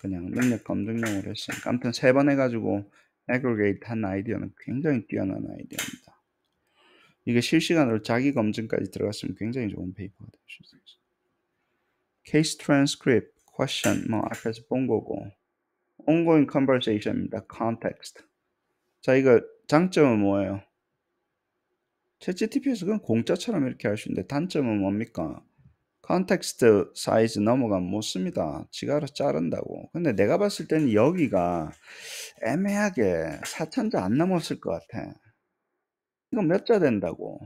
그냥 능력 검증용으로 했으니까 아무튼 세 번 해가지고 aggregate 한 아이디어는 굉장히 뛰어난 아이디어입니다. 이게 실시간으로 자기 검증까지 들어갔으면 굉장히 좋은 페이퍼가 될 수 있어요. case transcript, question 뭐 앞에서 본 거고 ongoing conversation입니다. context 자 이거 장점은 뭐예요? 챗 g t p s 서 그냥 공짜처럼 이렇게 할 수 있는데 단점은 뭡니까? 컨텍스트 사이즈 넘어가면 못 씁니다. 지가 알 자른다고. 근데 내가 봤을 때는 여기가 애매하게 4천자 안 넘었을 것 같아. 이거 몇 자 된다고.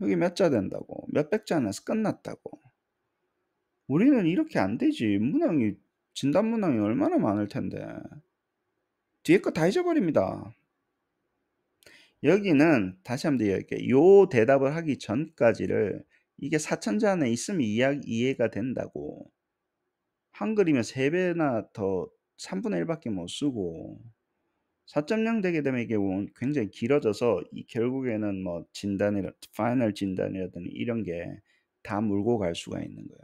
여기 몇 자 된다고. 몇 백 자 안에서 끝났다고. 우리는 이렇게 안 되지. 문항이, 진단 문항이 얼마나 많을 텐데. 뒤에 거 다 잊어버립니다. 여기는 다시 한번 얘기할게요. 요 대답을 하기 전까지를 이게 사천자 안에 있으면 이해, 가 된다고. 한글이면 3배나 더 3분의 1밖에 못 쓰고 4.0 되게 되면 이게 굉장히 길어져서 이 결국에는 뭐 진단이라 파이널 진단이라든지 이런 게 다 물고 갈 수가 있는 거예요.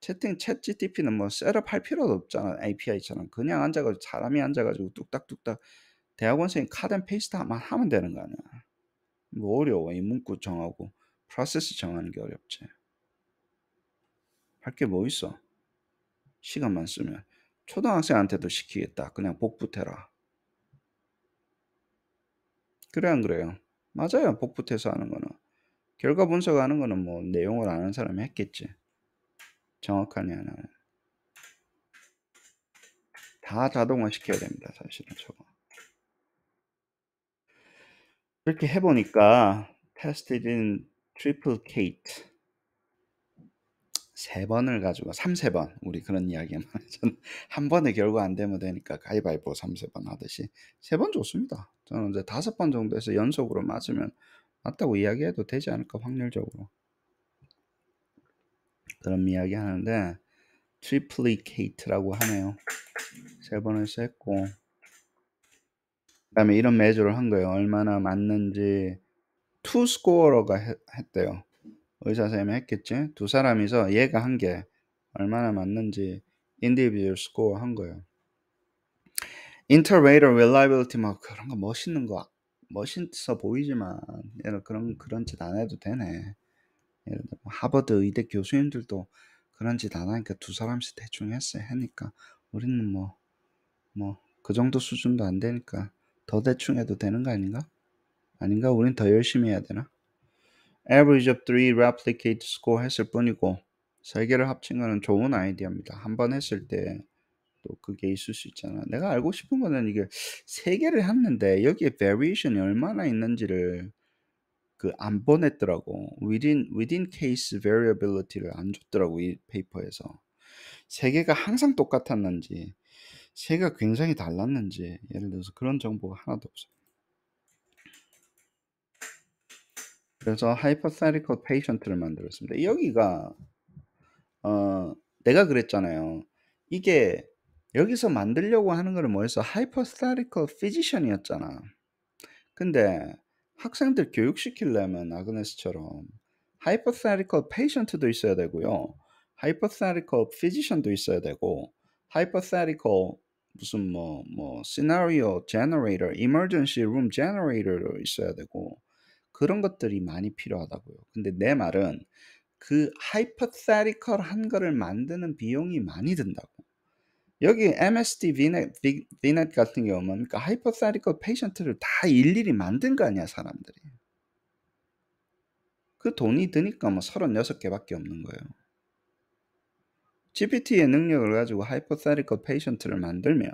채팅 챗 GTP는 뭐 셋업 할 필요도 없잖아 API처럼 그냥 앉아가지고 사람이 앉아가지고 뚝딱뚝딱 대학원생 이 카덴 페이스트만 하면 되는 거 아니야. 뭐 어려워. 이 문구 정하고 프로세스 정하는 게 어렵지. 할 게 뭐 있어. 시간만 쓰면. 초등학생한테도 시키겠다. 그냥 복붙해라. 그래 안 그래요? 맞아요. 복붙해서 하는 거는. 결과 분석하는 거는 뭐 내용을 아는 사람이 했겠지. 정확하냐 는다 자동화 시켜야 됩니다. 사실은 저거. 그렇게 해보니까 테스트드인 트리플케이트 세 번을 가지고 3, 세번 우리 그런 이야기 만잖아한 번에 결과 안 되면 되니까 가위바위보 3, 세번 하듯이 세 번 좋습니다. 저는 이제 다섯 번 정도에서 연속으로 맞으면 맞다고 이야기해도 되지 않을까 확률적으로 그런 이야기 하는데 트리플리케이트라고 하네요. 세 번을 했고 그다음에 이런 매주를 한 거예요. 얼마나 맞는지 투 스코어러가 했대요. 의사 선생님이 했겠지. 두 사람이서 얘가 한 게 얼마나 맞는지 인디비주얼 스코어 한 거예요. 인터레이터 릴라이빌리티 막 그런 거 멋있는 거 멋있어 보이지만 예를 그런 그런 짓 안 해도 되네. 예를 들어 뭐 하버드 의대 교수님들도 그런 짓 안 하니까 두 사람씩 대충 했어요. 하니까 우리는 뭐 뭐 그 정도 수준도 안 되니까 더 대충 해도 되는 거 아닌가? 아닌가? 우린 더 열심히 해야 되나? average of 3 replicate score 했을 뿐이고 세 개를 합친 거는 좋은 아이디어입니다. 한 번 했을 때 또 그게 있을 수 있잖아. 내가 알고 싶은 거는 이게 세 개를 했는데 여기에 variation이 얼마나 있는지를 그 안 보냈더라고. within within case variability를 안 줬더라고 이 페이퍼에서. 세 개가 항상 똑같았는지 새가 굉장히 달랐는지 예를 들어서 그런 정보가 하나도 없어요. 그래서 hypothetical patient를 만들었습니다. 여기가 어, 내가 그랬잖아요. 이게 여기서 만들려고 하는 거는 뭐였어? hypothetical physician이었잖아. 근데 학생들 교육시키려면 아그네스처럼 hypothetical patient도 있어야 되고요. hypothetical physician도 있어야 되고 hypothetical 무슨 뭐 뭐 시나리오 제너레이터, 이머전시 룸 제너레이터도 있어야 되고 그런 것들이 많이 필요하다고요. 근데 내 말은 그하이퍼세리컬한 거를 만드는 비용이 많이 든다고. 여기 MSD VNet, 같은 경우는 그러니까 하이퍼세리컬 페이션트를 다 일일이 만든 거 아니야 사람들이. 그 돈이 드니까 뭐 36개밖에 없는 거예요. GPT의 능력을 가지고 hypothetical p a t i e n t 를 만들면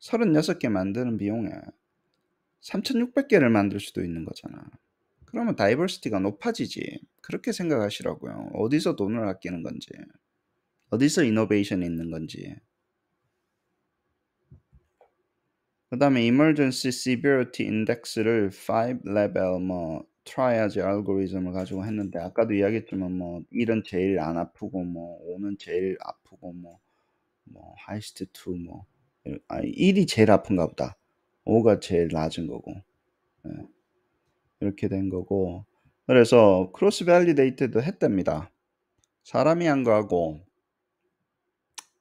36개 만드는 비용에 3,600개를 만들 수도 있는 거잖아. 그러면 다이버시티가 높아지지. 그렇게 생각하시라고요. 어디서 돈을 아끼는 건지. 어디서 이노베이션이 있는 건지. 그 다음에 Emergency Severity Index를 5 level 뭐 트라이아즈 알고리즘을 가지고 했는데 아까도 이야기했지만 뭐 1은 제일 안 아프고 뭐 5는 제일 아프고 뭐뭐 하이스트 2뭐 아이 제일 아픈가 보다. 5가 제일 낮은 거고. 네. 이렇게 된 거고. 그래서 크로스 밸리데이트도 했답니다. 사람이 한 거하고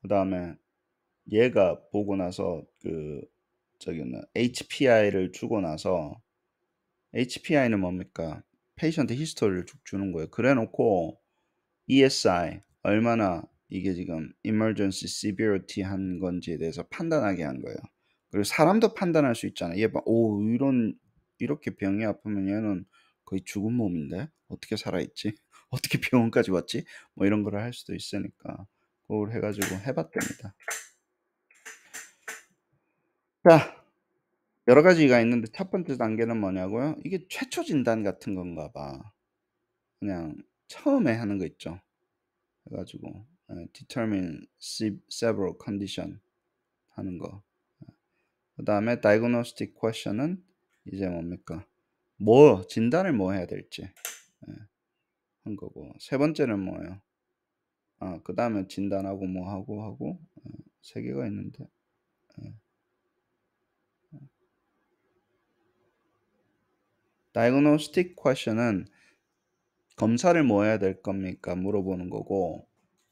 그다음에 얘가 보고 나서 그 저기 는 HPI를 주고 나서 HPI는 뭡니까? 페이션트 히스토리를 쭉 주는 거예요. 그래 놓고 ESI 얼마나 이게 지금 emergency severity 한 건지에 대해서 판단하게 한 거예요. 그리고 사람도 판단할 수 있잖아요. 얘 봐, 오 이런 이렇게 병이 아프면 얘는 거의 죽은 몸인데 어떻게 살아있지? 어떻게 병원까지 왔지? 뭐 이런 거를 할 수도 있으니까 그걸 해가지고 해봤답니다. 자, 여러 가지가 있는데 첫 번째 단계는 뭐냐고요? 이게 최초 진단 같은 건가 봐. 그냥 처음에 하는 거 있죠. 해가지고 예, determine several condition 하는 거. 예. 그 다음에 diagnostic question은 이제 뭡니까? 뭐 진단을 뭐 해야 될지 예, 한 거고 세 번째는 뭐예요? 아그 다음에 진단하고 뭐 하고 하고 세 개가 있는데. diagnostic question은 검사를 뭐 해야 될 겁니까? 물어보는 거고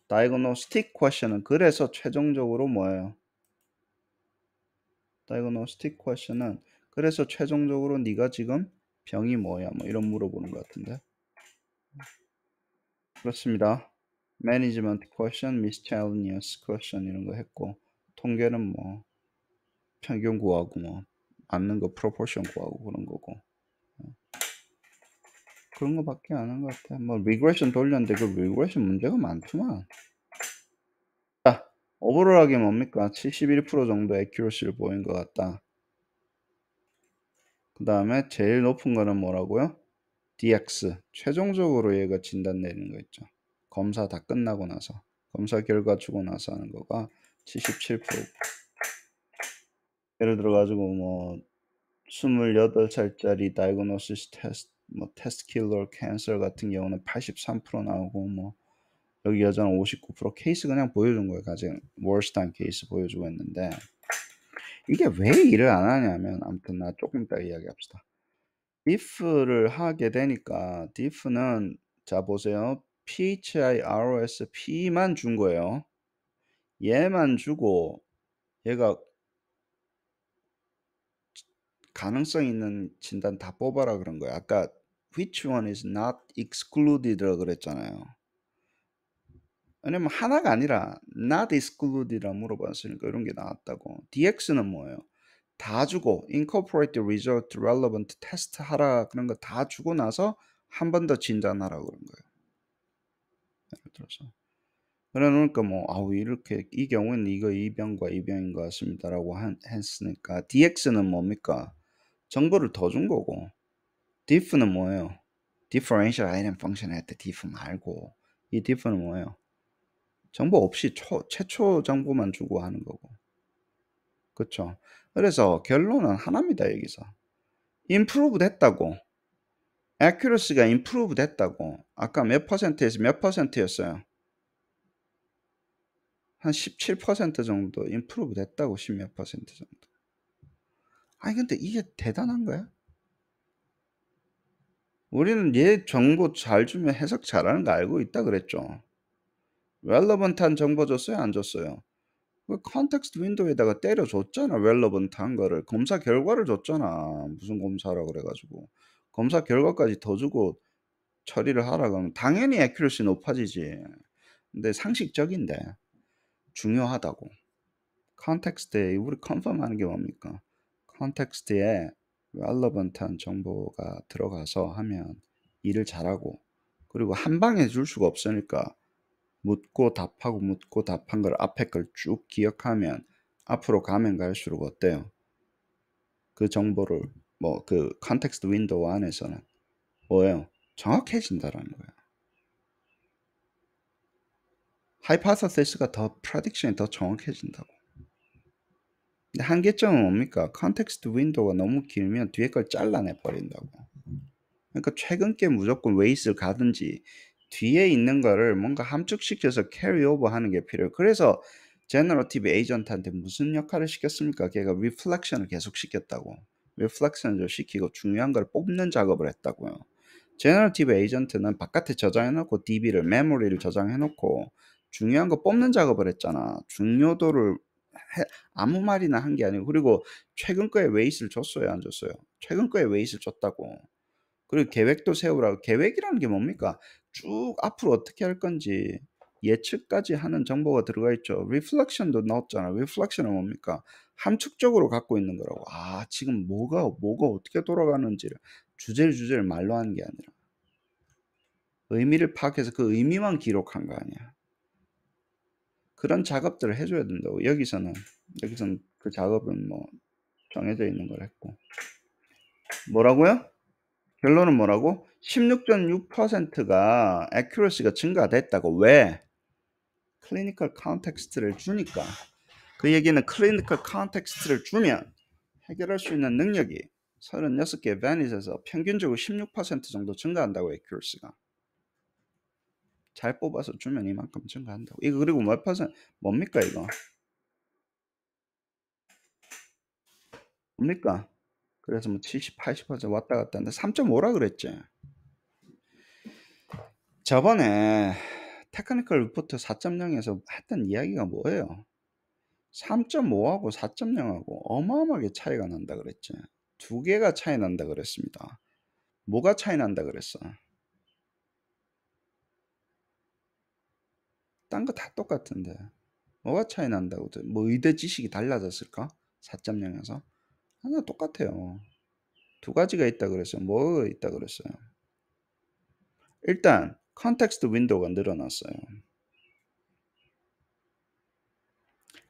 diagnostic question은 그래서 최종적으로 뭐예요? diagnostic question은 그래서 최종적으로 네가 지금 병이 뭐야? 뭐 이런 물어보는 것 같은데 그렇습니다. management question, miscellaneous question 이런 거 했고 통계는 뭐 평균 구하고 뭐 맞는 거 프로포션 구하고 그런 거고 그런 거밖에 안 한 것 같아. 뭐 리그레션 돌렸는데 그 리그레션 문제가 많지만 자, 오버롤하게 뭡니까? 71% 정도 에큐러시를 보인 것 같다. 그 다음에 제일 높은 거는 뭐라고요? DX. 최종적으로 얘가 진단 내리는 거 있죠. 검사 다 끝나고 나서. 검사 결과 주고 나서 하는 거가 77%. 예를 들어 가지고 뭐 28살짜리 다이그노시스 테스트 뭐 테스킬러 트 캔서 같은 경우는 83% 나오고 뭐 여기 여자는 59% 케이스 그냥 보여준 거예요. 가장 월스탄 트 케이스 보여주고 있는데 이게 왜 일을 안 하냐면 아무튼 나 조금 이따 이야기합시다. if를 하게 되니까 d i f 는자 보세요. phi ros p만 준 거예요. 얘만 주고 얘가 가능성 있는 진단 다 뽑아라 그런 거야 아까 which one is not excluded라고 그랬잖아요. 왜냐면 하나가 아니라 not excluded라 고 물어봤으니까 이런 게 나왔다고. DX는 뭐예요? 다 주고 incorporate result relevant test 하라 그런 거 다 주고 나서 한 번 더 진단하라고 그런 거예요. 예를 들어서 그러 놓으니까 뭐 아우 이렇게 이 경우에는 이거 이 병과 이 병인 것 같습니다라고 한, 했으니까 DX는 뭡니까? 정보를 더 준 거고 diff는 뭐예요? differential i d e n function 할때 diff 말고 이 diff는 뭐예요? 정보 없이 초, 최초 정보만 주고 하는 거고 그쵸 그래서 결론은 하나입니다 여기서 improve 됐다고 accuracy가 improve 됐다고 아까 몇 퍼센트에서 몇 퍼센트였어요? 한 17% 정도 improve 됐다고 10 몇 퍼센트 정도 아니 근데 이게 대단한 거야. 우리는 얘 정보 잘 주면 해석 잘하는 거 알고 있다 그랬죠. 웰러번트한 정보 줬어요? 안 줬어요? 그 컨텍스트 윈도우에다가 때려줬잖아. 웰러번트한 거를. 검사 결과를 줬잖아. 무슨 검사라 그래가지고. 검사 결과까지 더 주고 처리를 하라 그러면 당연히 애큐러시 높아지지. 근데 상식적인데 중요하다고. 컨텍스트에 우리 컨펌하는 게 뭡니까? 컨텍스트에 relevant한 정보가 들어가서 하면 일을 잘하고 그리고 한 방에 줄 수가 없으니까 묻고 답하고 묻고 답한 걸 앞에 걸 쭉 기억하면 앞으로 가면 갈수록 어때요? 그 정보를 뭐 그 컨텍스트 윈도우 안에서는 뭐예요? 정확해진다라는 거예요. 하이파서시스가 더 프레딕션이 더 정확해진다고. 근데 한계점은 뭡니까? 컨텍스트 윈도우가 너무 길면 뒤에 걸 잘라내 버린다고. 그러니까 최근 게 무조건 웨이스를 가든지 뒤에 있는 거를 뭔가 함축시켜서 캐리오버 하는 게 필요해요. 그래서 제너러티브 에이전트한테 무슨 역할을 시켰습니까? 걔가 리플렉션을 계속 시켰다고. 리플렉션을 시키고 중요한 걸 뽑는 작업을 했다고요. 제너러티브 에이전트는 바깥에 저장해놓고 DB를 메모리를 저장해놓고 중요한 거 뽑는 작업을 했잖아. 중요도를 아무 말이나 한 게 아니고 그리고 최근 거에 웨이스를 줬어요 안 줬어요 최근 거에 웨이스를 줬다고 그리고 계획도 세우라고 계획이라는 게 뭡니까 쭉 앞으로 어떻게 할 건지 예측까지 하는 정보가 들어가 있죠 리플렉션도 넣었잖아 리플렉션은 뭡니까 함축적으로 갖고 있는 거라고 아 지금 뭐가 뭐가 어떻게 돌아가는지를 주제를 주제를 말로 하는 게 아니라 의미를 파악해서 그 의미만 기록한 거 아니야 그런 작업들을 해줘야 된다고 여기서는 여기서는 그 작업은 뭐 정해져 있는 걸 했고 뭐라고요? 결론은 뭐라고? 16.6%가 accuracy가 증가됐다고 왜? 클리니컬 컨텍스트를 주니까 그 얘기는 클리니컬 컨텍스트를 주면 해결할 수 있는 능력이 36개 베닛에서 평균적으로 16% 정도 증가한다고 accuracy가 잘 뽑아서 주면 이만큼 증가한다고. 이거 그리고 몇 뭐 퍼센트 뭡니까 이거? 뭡니까? 그래서 뭐 70, 80% 왔다 갔다 하는데 3.5라 그랬지. 저번에 테크니컬 리포트 4.0에서 했던 이야기가 뭐예요? 3.5하고 4.0하고 어마어마하게 차이가 난다 그랬지. 두 개가 차이 난다 그랬습니다. 뭐가 차이 난다 그랬어? 딴거다 똑같은데 뭐가 차이 난다고 뭐 의대 지식이 달라졌을까? 4.0에서 하나 아, 똑같아요. 두 가지가 있다 그랬어요. 뭐가 있다 그랬어요. 일단 컨텍스트 윈도우가 늘어났어요.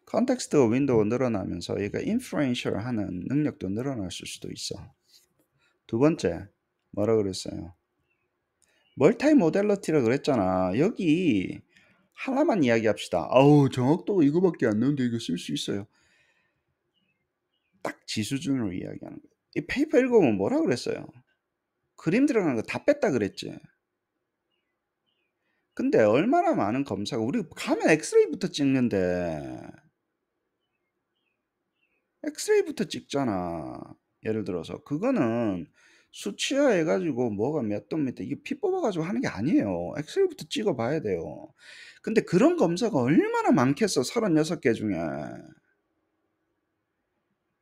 컨텍스트 윈도우가 늘어나면서 얘가 인플루엔셜 하는 능력도 늘어났을 수도 있어. 두 번째 뭐라 그랬어요? 멀타이 모델러티라 그랬잖아. 여기 하나만 이야기합시다. 아우 정확도가 이거밖에 안 나오는데 이거 쓸 수 있어요. 딱 지수준으로 이야기하는 거예요. 이 페이퍼 읽어보면 뭐라 그랬어요? 그림 들어가는 거 다 뺐다 그랬지. 근데 얼마나 많은 검사가 우리 가면 엑스레이부터 찍는데 엑스레이부터 찍잖아. 예를 들어서 그거는 수치화 해가지고 뭐가 몇도 밑에 이게피 뽑아가지고 하는 게 아니에요. 엑셀부터 찍어봐야 돼요. 근데 그런 검사가 얼마나 많겠어 36개 중에.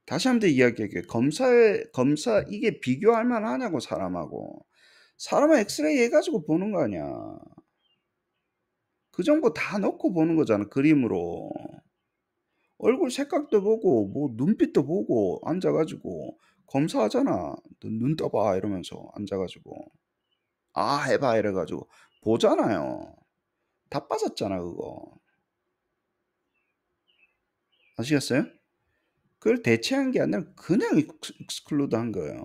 다시 한번 이야기할게요. 검사에, 검사, 이게 비교할 만하냐고, 사람하고. 사람은 엑스레이 해가지고 보는 거 아니야. 그 정보 다 넣고 보는 거잖아, 그림으로. 얼굴 색깔도 보고, 뭐, 눈빛도 보고, 앉아가지고. 검사하잖아. 눈 떠봐 이러면서 앉아가지고 아 해봐 이래가지고 보잖아요. 다 빠졌잖아 그거. 아시겠어요? 그걸 대체한 게 아니라 그냥 익스클루드 한 거예요.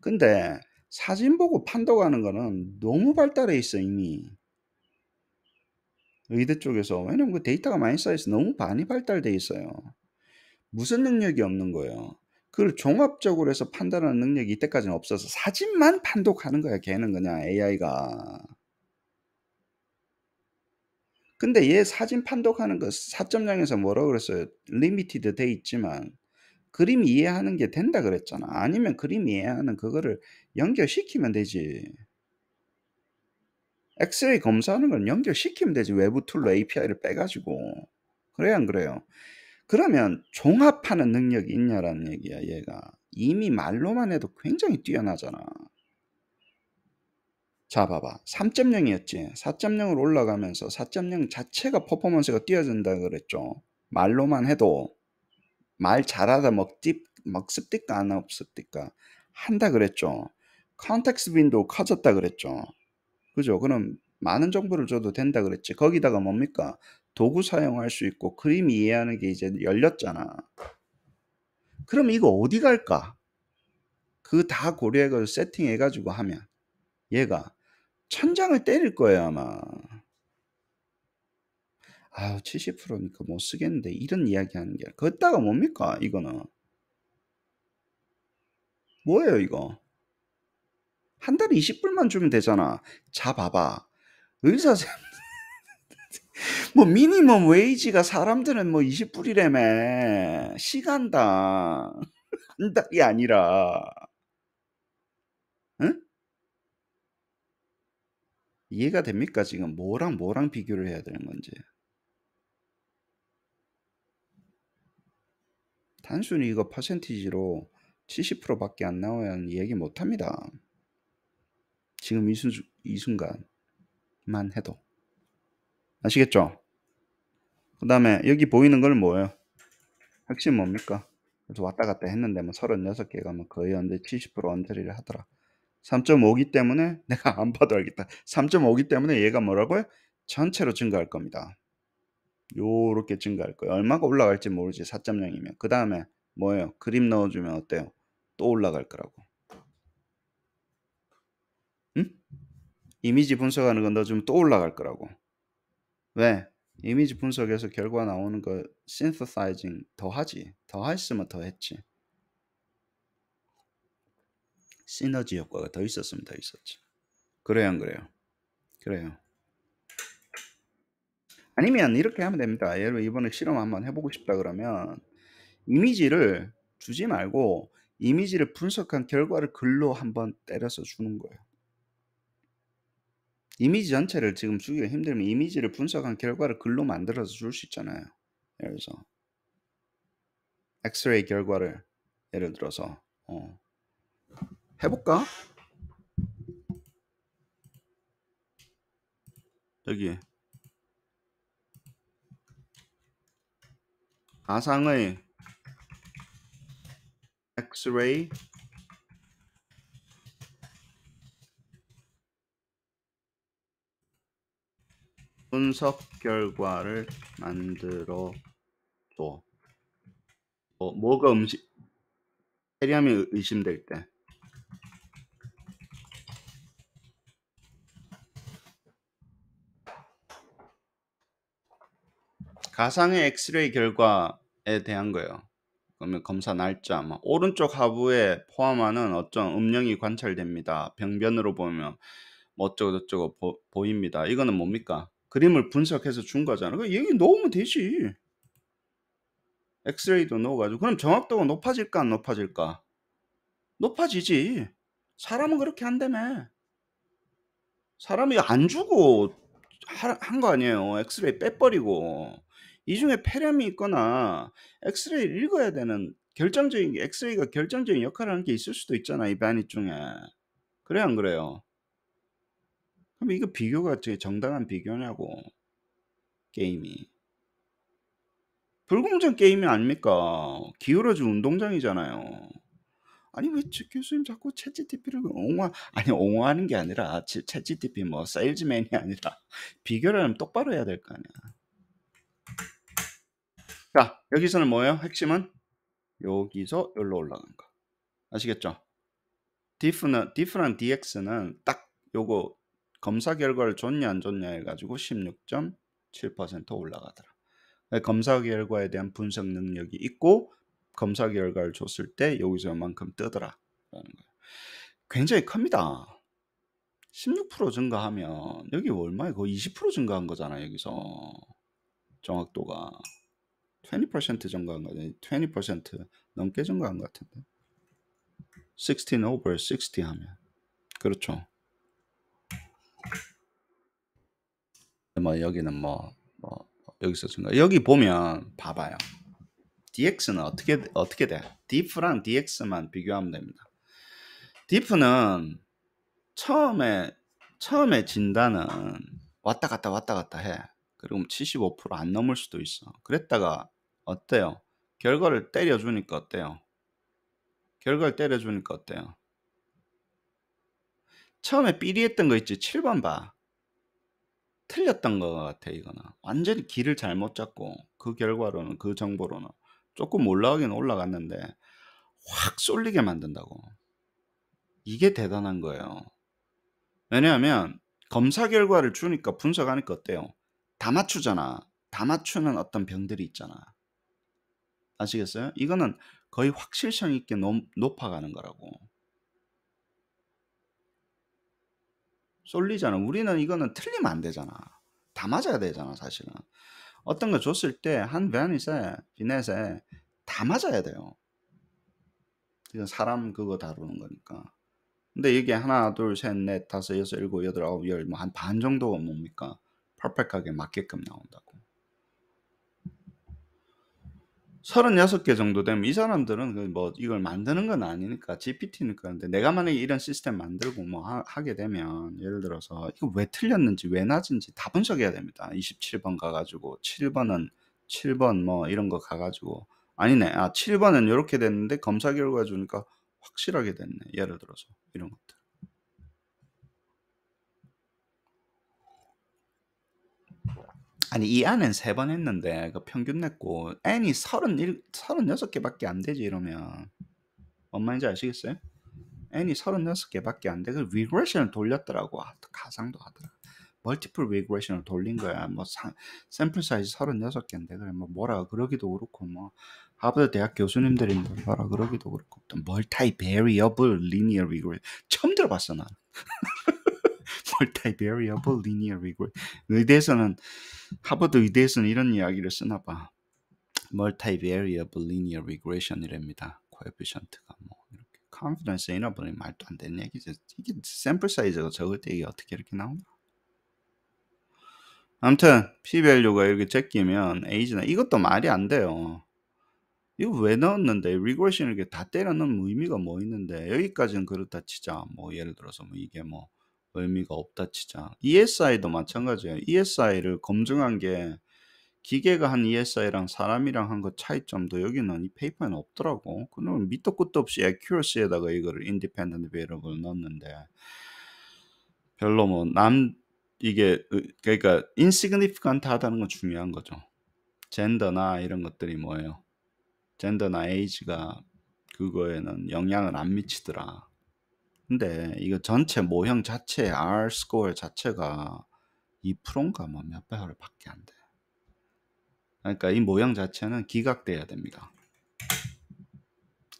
근데 사진 보고 판독하는 거는 너무 발달해 있어 이미. 의대 쪽에서 왜냐면 그 데이터가 많이 쌓여서 너무 많이 발달돼 있어요. 무슨 능력이 없는 거예요. 그걸 종합적으로 해서 판단하는 능력이 이때까지는 없어서 사진만 판독하는 거야 걔는 그냥 AI가 근데 얘 사진 판독하는 거 4.0에서 뭐라고 그랬어요? 리미티드 돼 있지만 그림 이해하는 게 된다 그랬잖아. 아니면 그림 이해하는 그거를 연결시키면 되지. 엑스레이 검사하는 걸 연결시키면 되지. 외부 툴로 API를 빼가지고. 그래야 안 그래요? 그러면 종합하는 능력이 있냐라는 얘기야, 얘가. 이미 말로만 해도 굉장히 뛰어나잖아. 자, 봐봐. 3.0이었지. 4.0으로 올라가면서 4.0 자체가 퍼포먼스가 뛰어진다 그랬죠. 말로만 해도 말 잘하다 먹습디까안 없습디까 한다 그랬죠. 컨텍스 윈도우 커졌다 그랬죠. 그죠? 그럼 많은 정보를 줘도 된다 그랬지. 거기다가 뭡니까? 도구 사용할 수 있고 그림 이해하는 게 이제 열렸잖아. 그럼 이거 어디 갈까? 그 다고려해가 세팅해가지고 하면 얘가 천장을 때릴 거예요 아마. 아유 70%니까 못 쓰겠는데 이런 이야기하는 게 그따가 뭡니까 이거는 뭐예요 이거 한 달에 20불만 주면 되잖아 자 봐봐 의사 생쌤 뭐 미니멈 웨이지가 사람들은 뭐 20불이라며 시간당 한 달이 아니라 응? 이해가 됩니까? 지금 뭐랑 뭐랑 비교를 해야 되는 건지 단순히 이거 퍼센티지로 70%밖에 안 나오면 얘기 못합니다. 지금 이, 순, 이 순간만 해도 아시겠죠? 그 다음에 여기 보이는 걸 뭐예요? 핵심 뭡니까? 그래서 왔다 갔다 했는데 뭐 36개가 뭐 거의 언제 70% 언저리를 하더라. 3.5기 때문에 내가 안 봐도 알겠다. 3.5기 때문에 얘가 뭐라고요? 전체로 증가할 겁니다. 요렇게 증가할 거예요. 얼마가 올라갈지 모르지 4.0이면. 그 다음에 뭐예요? 그림 넣어주면 어때요? 또 올라갈 거라고. 응? 이미지 분석하는 건 넣어주면 또 올라갈 거라고. 왜? 이미지 분석에서 결과 나오는 거 synthesizing 더 하지. 더 했으면 더 했지. 시너지 효과가 더 있었으면 더 있었지. 그래요, 안 그래요? 그래요. 아니면 이렇게 하면 됩니다. 예를 이번에 실험 한번 해보고 싶다 그러면 이미지를 주지 말고 이미지를 분석한 결과를 글로 한번 때려서 주는 거예요. 이미지 전체를 지금 주기가 힘들면 이미지를 분석한 결과를 글로 만들어서 줄 수 있잖아요. 예를 들어서 엑스레이 결과를 예를 들어서 어. 해볼까? 여기 가상의 엑스레이 분석 결과를 만들어 줘. 어, 뭐가 음식 테리함이 의심될 때. 가상의 엑스레이 결과에 대한 거예요. 그러면 검사 날짜 막 뭐, 오른쪽 하부에 포함하는 어떤 음영이 관찰됩니다. 병변으로 보면 뭐 어쩌고 저쩌고 보, 보입니다. 이거는 뭡니까? 그림을 분석해서 준 거잖아. 그 여기 넣으면 되지. 엑스레이도 넣어가지고 그럼 정확도가 높아질까 안 높아질까? 높아지지. 사람은 그렇게 한다며. 사람이 안 주고 한 거 아니에요. 엑스레이 빼버리고. 이 중에 폐렴이 있거나 엑스레이를 읽어야 되는 결정적인 엑스레이가 결정적인 역할을 하는 게 있을 수도 있잖아. 이반이 중에. 그래 안 그래요? 그럼 이거 비교가 어게 정당한 비교냐고 게임이 불공정 게임이 아닙니까? 기울어진 운동장이잖아요. 아니 왜 교수님 자꾸 채 g t p 를 옹호 아니 옹호하는 게 아니라 채 g t p 뭐 세일즈맨이 아니라 비교를 하면 똑바로 해야 될 거 아니야. 자 여기서는 뭐예요? 핵심은 여기서 여기로 올라간 거 아시겠죠? 디프 f 는 d i 랑 dx는 딱 요거 검사 결과를 줬냐 안 줬냐 해가지고 16.7% 올라가더라. 그러니까 검사 결과에 대한 분석 능력이 있고 검사 결과를 줬을 때 여기서 만큼 뜨더라라는 거예요. 굉장히 큽니다. 16% 증가하면 여기 얼마에 거의 20% 증가한 거잖아 여기서 정확도가 20% 증가한 거잖아 20% 넘게 증가한 것 같은데 16 over 60 하면 그렇죠 뭐 여기는 뭐, 뭐 여기서 쓴거 여기 보면 봐봐요. dx는 어떻게 어떻게 돼? d i f 랑 dx만 비교하면 됩니다. d i f 는 처음에 처음에 진단은 왔다 갔다 왔다 갔다 해. 그리고 75%안 넘을 수도 있어. 그랬다가 어때요? 결과를 때려주니까 어때요? 결과를 때려주니까 어때요? 처음에 삐리했던 거 있지 7번 봐 틀렸던 것 같아 이거는 완전히 길을 잘못 잡고 그 결과로는 그 정보로는 조금 올라가긴 올라갔는데 확 쏠리게 만든다고 이게 대단한 거예요 왜냐하면 검사 결과를 주니까 분석하니까 어때요 다 맞추잖아 다 맞추는 어떤 병들이 있잖아 아시겠어요 이거는 거의 확실성 있게 높아가는 거라고 쏠리잖아. 우리는 이거는 틀리면 안 되잖아. 다 맞아야 되잖아, 사실은. 어떤 거 줬을 때한 베니세, 비넷에 다 맞아야 돼요. 이건 사람 그거 다루는 거니까. 근데 이게 하나, 둘, 셋, 넷, 다섯, 여섯, 일곱, 여덟, 아홉, 열, 뭐 한 반 정도가 뭡니까? 퍼펙하게 맞게끔 나온다고. 36개 정도 되면 이 사람들은 그 뭐 이걸 만드는 건 아니니까 GPT니까 근데 내가 만약에 이런 시스템 만들고 뭐 하, 게 되면 예를 들어서 이거 왜 틀렸는지 왜 낮은지 다 분석해야 됩니다. 27번 가가지고 7번은 7번 뭐 이런 거 가가지고 아니네 아 7번은 이렇게 됐는데 검사 결과 주니까 확실하게 됐네 예를 들어서 이런 것들. 아니 이 안은 세번 했는데 그 평균 냈고 n이 31, 36개밖에 안 되지 이러면 엄마인지 아시겠어요? n이 36개밖에 안 돼. 그 리그레션을 돌렸더라고. 아, 가상도 하더라. 멀티플 리그레션을 돌린 거야. 뭐 사, 샘플 사이즈 36개인데 그래 뭐 뭐라 그러기도 그렇고 뭐 하버드 대학 교수님들인데 뭐라 그러기도 그렇고 멀티 베리어블 리니어 리그레션 처음 들어봤어 나는. multivariable linear regression. 의대에서는 하버드 의대에서는 이런 이야기를 쓰나 봐. multivariable linear regression이랍니다. coefficient가 뭐 이렇게 confidence interval이 말도 안 되는 얘기죠. 이게 샘플 사이즈가 적을 때 이게 어떻게 이렇게 나오나? 아무튼 p-value가 이렇게 제끼면 age나 이것도 말이 안 돼요. 이거 왜 넣었는데 리그레션 이렇게 다 때려 넣으면 의미가 뭐 있는데 여기까지는 그렇다 치자 뭐 예를 들어서 뭐 이게 뭐 의미가 없다 치자. ESI도 마찬가지예요. ESI를 검증한 게 기계가 한 ESI랑 사람이랑 한 것 차이점도 여기는 이 페이퍼에는 없더라고. 그럼 밑도 끝도 없이 accuracy에다가 이거를 independent variable을 넣었는데 별로 뭐 남 이게 그러니까 insignificant 하다는 건 중요한 거죠. 젠더나 이런 것들이 뭐예요? 젠더나 에이지가 그거에는 영향을 안 미치더라. 근데 이거 전체 모형 자체 R 스코어 자체가 이프론가 뭐몇 배율 밖에 안 돼. 그러니까 이 모형 자체는 기각돼야 됩니다.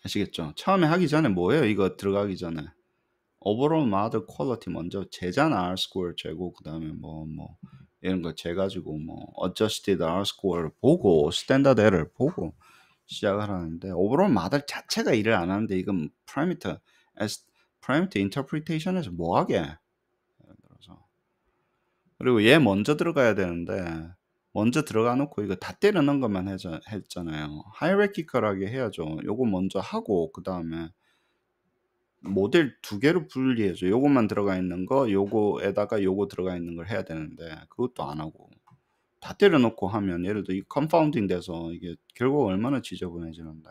아시겠죠? 처음에 하기 전에 뭐예요? 이거 들어가기 전에 오버롤 마더 퀄리티 먼저 제자 R 스코어 재고 그다음에 뭐뭐 뭐 이런 거 재가지고 뭐어 d j u s t e R 스코어를 보고 스탠다드 에를 보고 시작을 하는데 오버롤 마더 자체가 일을 안 하는데 이건 프라미터 S 프라이빗 인터프리테이션에서 뭐 하게? 들어서. 그리고 얘 먼저 들어가야 되는데 먼저 들어가 놓고 이거 다 때려 넣은 것만 해자, 했잖아요. 하이라키컬하게 해야죠. 요거 먼저 하고 그 다음에 모델 두 개로 분리해줘. 요것만 들어가 있는 거, 요거에다가 요거 들어가 있는 걸 해야 되는데 그것도 안 하고 다 때려 놓고 하면 예를 들어 이 컴파운딩 돼서 이게 결국 얼마나 지저분해지는데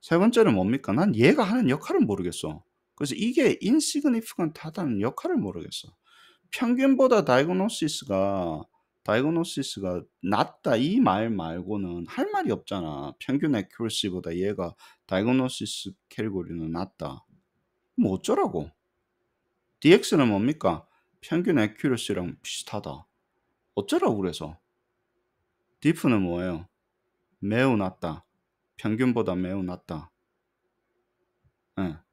세 번째는 뭡니까? 난 얘가 하는 역할은 모르겠어. 그래서 이게 인시그니피컨트하다는 역할을 모르겠어. 평균보다 다이그노시스가 다이그노시스가 낮다 이 말 말고는 할 말이 없잖아. 평균 액큐러시보다 얘가 다이그노시스 캐리고리는 낮다. 뭐 어쩌라고? DX는 뭡니까? 평균 액큐러시랑 비슷하다. 어쩌라고 그래서? 디프는 뭐예요? 매우 낮다. 평균보다 매우 낮다. 응. 예.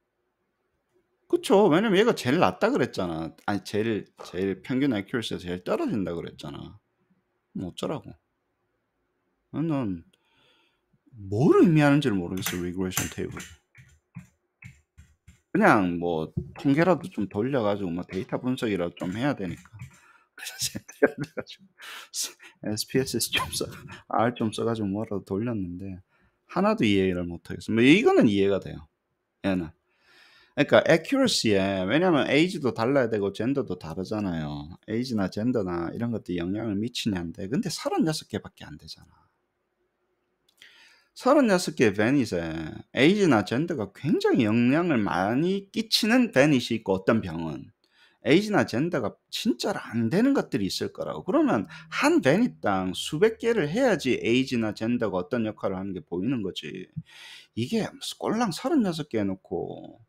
그쵸. 왜냐면 얘가 제일 낮다 그랬잖아. 아니, 제일, 제일 평균 a c c u 가 제일 떨어진다 그랬잖아. 뭐 어쩌라고. 아, 난, 뭘 의미하는지를 모르겠어, r 그레이션 테이블. 그냥 뭐, 통계라도 좀 돌려가지고, 뭐, 데이터 분석이라도 좀 해야 되니까. 그래서 그래가지고, SPSS 좀 써, R 좀 써가지고 뭐라도 돌렸는데, 하나도 이해를 못하겠어. 뭐, 이거는 이해가 돼요. 얘는. 그러니까 accuracy에 왜냐하면 age도 달라야 되고 젠더도 다르잖아요. age나 젠더나 이런 것들이 영향을 미치냐인데 근데 36개밖에 안 되잖아. 36개 베닛에 에이지나 젠더가 굉장히 영향을 많이 끼치는 베닛이 있고 어떤 병은 에이지나 젠더가 진짜로 안 되는 것들이 있을 거라고 그러면 한 베닛당 수백 개를 해야지 에이지나 젠더가 어떤 역할을 하는 게 보이는 거지 이게 꼴랑 36개 해놓고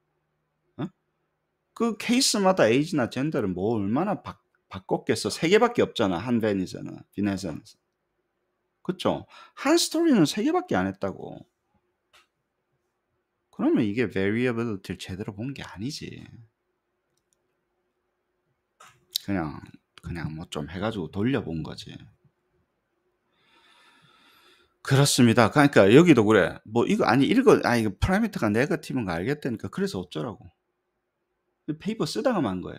그 케이스마다 에이지나 젠더를 뭐 얼마나 바, 바꿨겠어. 세 개밖에 없잖아. 한 베니스는, 비네센스. 그쵸? 한 스토리는 세 개밖에 안 했다고. 그러면 이게 variability를 제대로 본 게 아니지. 그냥, 그냥 뭐 좀 해가지고 돌려본 거지. 그렇습니다. 그러니까 여기도 그래. 뭐 이거 아니 이거 아니 이거 프라미터가 네거티브인 거 알겠다니까 그래서 어쩌라고. 그 페이퍼 쓰다가 만 거예요.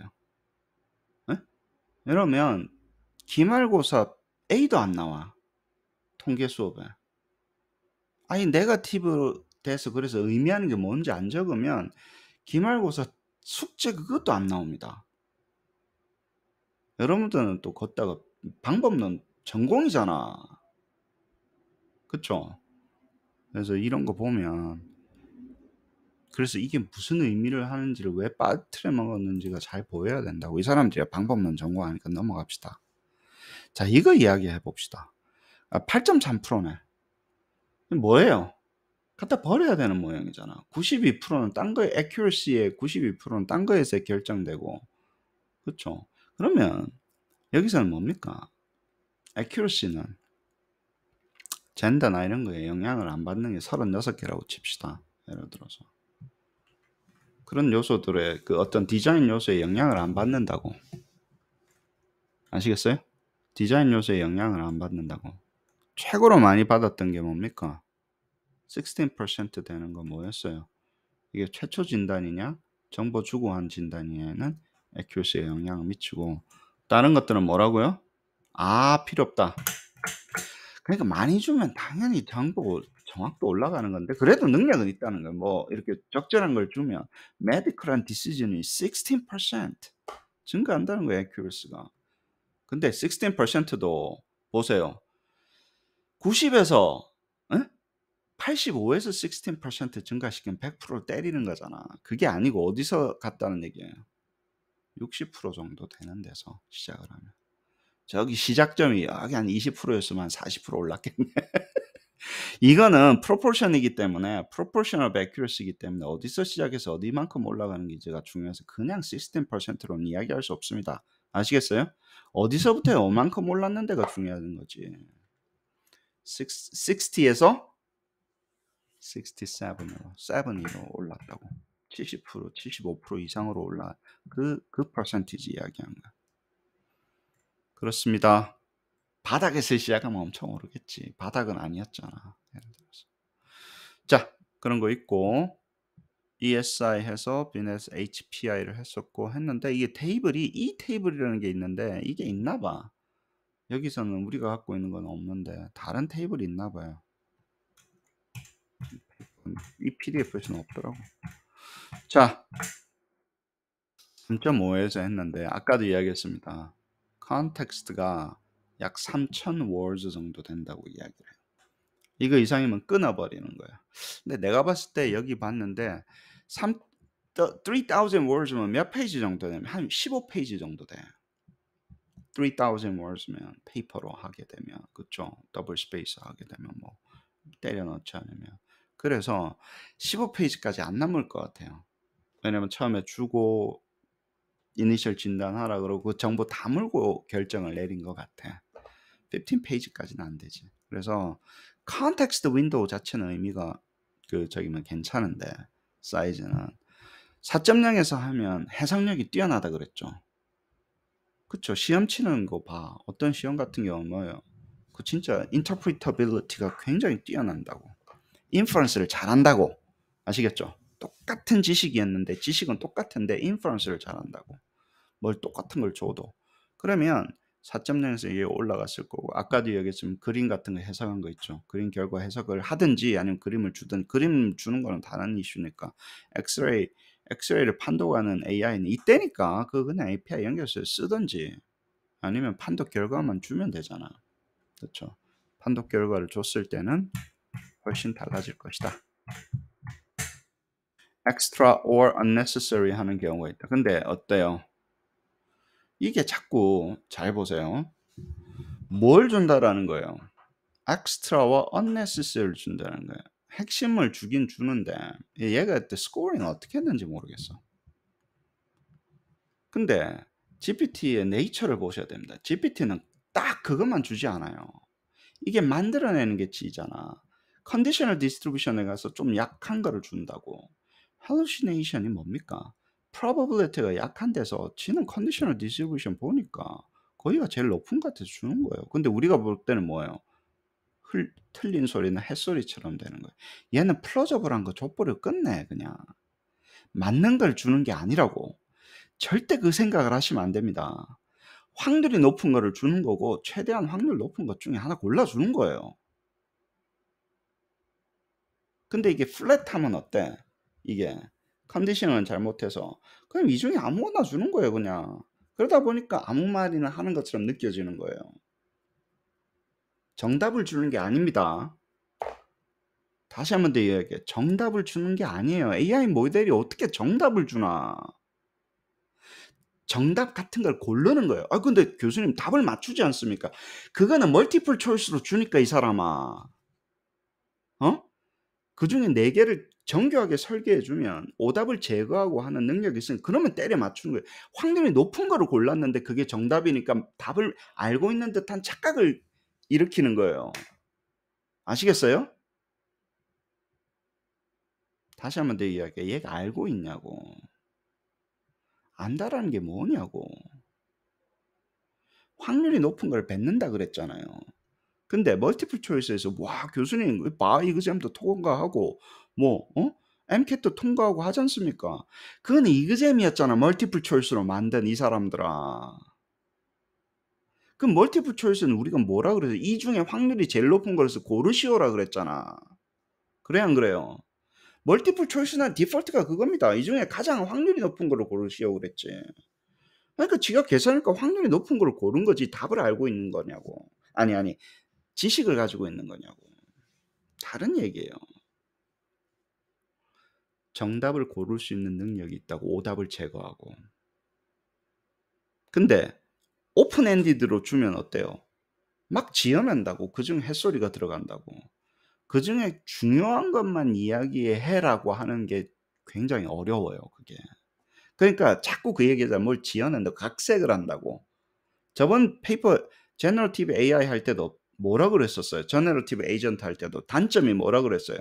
에? 예? 이러면 기말고사 A도 안 나와. 통계 수업에. 아니 네가티브 돼서 그래서 의미하는 게 뭔지 안 적으면 기말고사 숙제 그것도 안 나옵니다. 여러분들은 또 걷다가 방법론 전공이잖아. 그쵸? 그래서 이런 거 보면 그래서 이게 무슨 의미를 하는지를 왜 빠뜨려 먹었는지가 잘 보여야 된다고. 이 사람들이 방법론 전공하니까 넘어갑시다. 자, 이거 이야기해 봅시다. 아, 8.3%네. 뭐예요? 갖다 버려야 되는 모양이잖아. 92%는 딴 거에, accuracy의 92%는 딴 거에서 결정되고. 그렇죠 그러면, 여기서는 뭡니까? accuracy는 젠더나 이런 거에 영향을 안 받는 게 36개라고 칩시다. 예를 들어서. 그런 요소들의 그 어떤 디자인 요소에 영향을 안 받는다고. 아시겠어요? 디자인 요소에 영향을 안 받는다고. 최고로 많이 받았던 게 뭡니까? 16% 되는 건 뭐였어요? 이게 최초 진단이냐? 정보 주고 한 진단에는 에큐시에 영향을 미치고 다른 것들은 뭐라고요? 아 필요 없다. 그러니까 많이 주면 당연히 정보 정확도 올라가는 건데 그래도 능력은 있다는 거. 뭐 이렇게 적절한 걸 주면 메디컬한 디 a 즌이16% 증가한다는 거예요, 큐 c 스가 근데 16%도 보세요. 90에서 에? 85에서 16% 증가시키면 100%를 때리는 거잖아. 그게 아니고 어디서 갔다는 얘기예요. 60% 정도 되는 데서 시작을 하면. 저기 시작점이 여기 한 20%였으면 40% 올랐겠네. 이거는 프로포션이기 때문에 프로포셔널 백큐러시이기 때문에 어디서 시작해서 어디만큼 올라가는게제가 중요해서 그냥 시스템 퍼센트로 이야기할 수 없습니다. 아시겠어요? 어디서부터 어만큼 올랐는데가 중요한 거지. 60에서 67으로 70으로 올랐다고. 70% 75% 이상으로 올라 그그 퍼센티지 그 이야기한 거. 그렇습니다. 바닥에서 시작하면 엄청 오르겠지. 바닥은 아니었잖아. 자, 그런 거 있고 ESI 해서 BNS HPI를 했었고 했는데 이게 테이블이 이 테이블이라는 게 있는데 이게 있나 봐. 여기서는 우리가 갖고 있는 건 없는데 다른 테이블이 있나 봐요. 이 PDF에서는 없더라고. 자, 3.5에서 했는데 아까도 이야기했습니다. 컨텍스트가 약3,000 월즈 정도 된다고 이야기를 해요. 이거 이상이면 끊어버리는 거야. 근데 내가 봤을 때 여기 봤는데 3, 3,000 월즈면 몇 페이지 정도 되냐면 한 15페이지 정도 돼. 3,000 월즈면 페이퍼로 하게 되면 그쵸? 더블 스페이스 하게 되면 뭐 때려 넣지 않으면 그래서 15페이지까지 안 남을 것 같아요. 왜냐면 처음에 주고 이니셜 진단하라 그러고 그 정보 다 물고 결정을 내린 것 같아. 15페이지까지는 안 되지. 그래서 컨텍스트 윈도우 자체는 의미가 그 저기면 뭐 괜찮은데 사이즈는 4.0에서 하면 해상력이 뛰어나다 그랬죠. 그쵸 시험 치는 거 봐. 어떤 시험 같은 경우는 그 진짜 인터프리터빌리티가 굉장히 뛰어난다고. 인퍼런스를 잘한다고. 아시겠죠? 똑같은 지식이었는데 지식은 똑같은데 인퍼런스를 잘한다고. 뭘 똑같은 걸 줘도. 그러면 4.0에서 이게 올라갔을 거고 아까도 얘기했지만 그림 같은 거 해석한 거 있죠. 그림 결과 해석을 하든지 아니면 그림을 주든 그림 주는 거는 다른 이슈니까 엑스레이 엑스레이를 판독하는 AI는 이때니까 그 그냥 API 연결해서 쓰든지 아니면 판독 결과만 주면 되잖아. 그렇죠. 판독 결과를 줬을 때는 훨씬 달라질 것이다. extra or unnecessary 하는 경우가 있다. 근데 어때요? 이게 자꾸 잘 보세요. 뭘 준다라는 거예요? extra와 unnecessary를 준다는 거예요. 핵심을 주긴 주는데 얘가 그때 스코어링 어떻게 했는지 모르겠어. 근데 GPT의 네이처를 보셔야 됩니다. GPT는 딱 그것만 주지 않아요. 이게 만들어내는 게 지잖아. 컨디셔널 디스트리뷰션에 가서 좀 약한 거를 준다고. 할루시네이션이 뭡니까? probability가 약한 데서 지는 컨디셔널 디스트리뷰션 보니까 거기가 제일 높은 것 같아서 주는 거예요. 근데 우리가 볼 때는 뭐예요? 흘, 틀린 소리는 햇소리처럼 되는 거예요. 얘는 플러저블한 거 족보를 끝내 그냥. 맞는 걸 주는 게 아니라고. 절대 그 생각을 하시면 안 됩니다. 확률이 높은 거를 주는 거고 최대한 확률 높은 것 중에 하나 골라주는 거예요. 근데 이게 플랫하면 어때? 이게 컨디션을 잘못해서 그럼 이 중에 아무거나 주는 거예요 그냥 그러다 보니까 아무 말이나 하는 것처럼 느껴지는 거예요 정답을 주는 게 아닙니다 다시 한 번 더 이야기해 정답을 주는 게 아니에요 AI 모델이 어떻게 정답을 주나 정답 같은 걸 고르는 거예요 아 근데 교수님 답을 맞추지 않습니까 그거는 멀티플 초이스로 주니까 이 사람아 어? 그 중에 네 개를 정교하게 설계해주면 오답을 제거하고 하는 능력이 있으니 그러면 때려 맞추는 거예요. 확률이 높은 거를 골랐는데 그게 정답이니까 답을 알고 있는 듯한 착각을 일으키는 거예요. 아시겠어요? 다시 한 번 더 이야기해. 얘가 알고 있냐고. 안다라는 게 뭐냐고. 확률이 높은 걸 뱉는다 그랬잖아요. 근데 멀티플 초이스에서 와 교수님 바 이그잼도 통과하고 뭐 어? MCAT도 통과하고 하지 않습니까? 그건 이그잼이었잖아 멀티플 초이스로 만든 이 사람들아. 그 멀티플 초이스는 우리가 뭐라 그래서 이 중에 확률이 제일 높은 거라서 고르시오라 그랬잖아. 그래 안 그래요? 멀티플 초이스나 디폴트가 그겁니다. 이 중에 가장 확률이 높은 걸로 고르시오 그랬지. 그러니까 지가 계산할까 확률이 높은 걸 고른 거지 답을 알고 있는 거냐고. 아니 아니 지식을 가지고 있는 거냐고. 다른 얘기예요. 정답을 고를 수 있는 능력이 있다고 오답을 제거하고. 근데 오픈엔디드로 주면 어때요? 막 지어낸다고 그중 햇소리가 들어간다고 그 중에 중요한 것만 이야기해라고 하는 게 굉장히 어려워요 그게 그러니까 자꾸 그 얘기하자 뭘 지어낸다 각색을 한다고 저번 페이퍼 제너럴티브 AI 할 때도 뭐라 그랬었어요? 저네러티브 에이전트 할 때도 단점이 뭐라 그랬어요?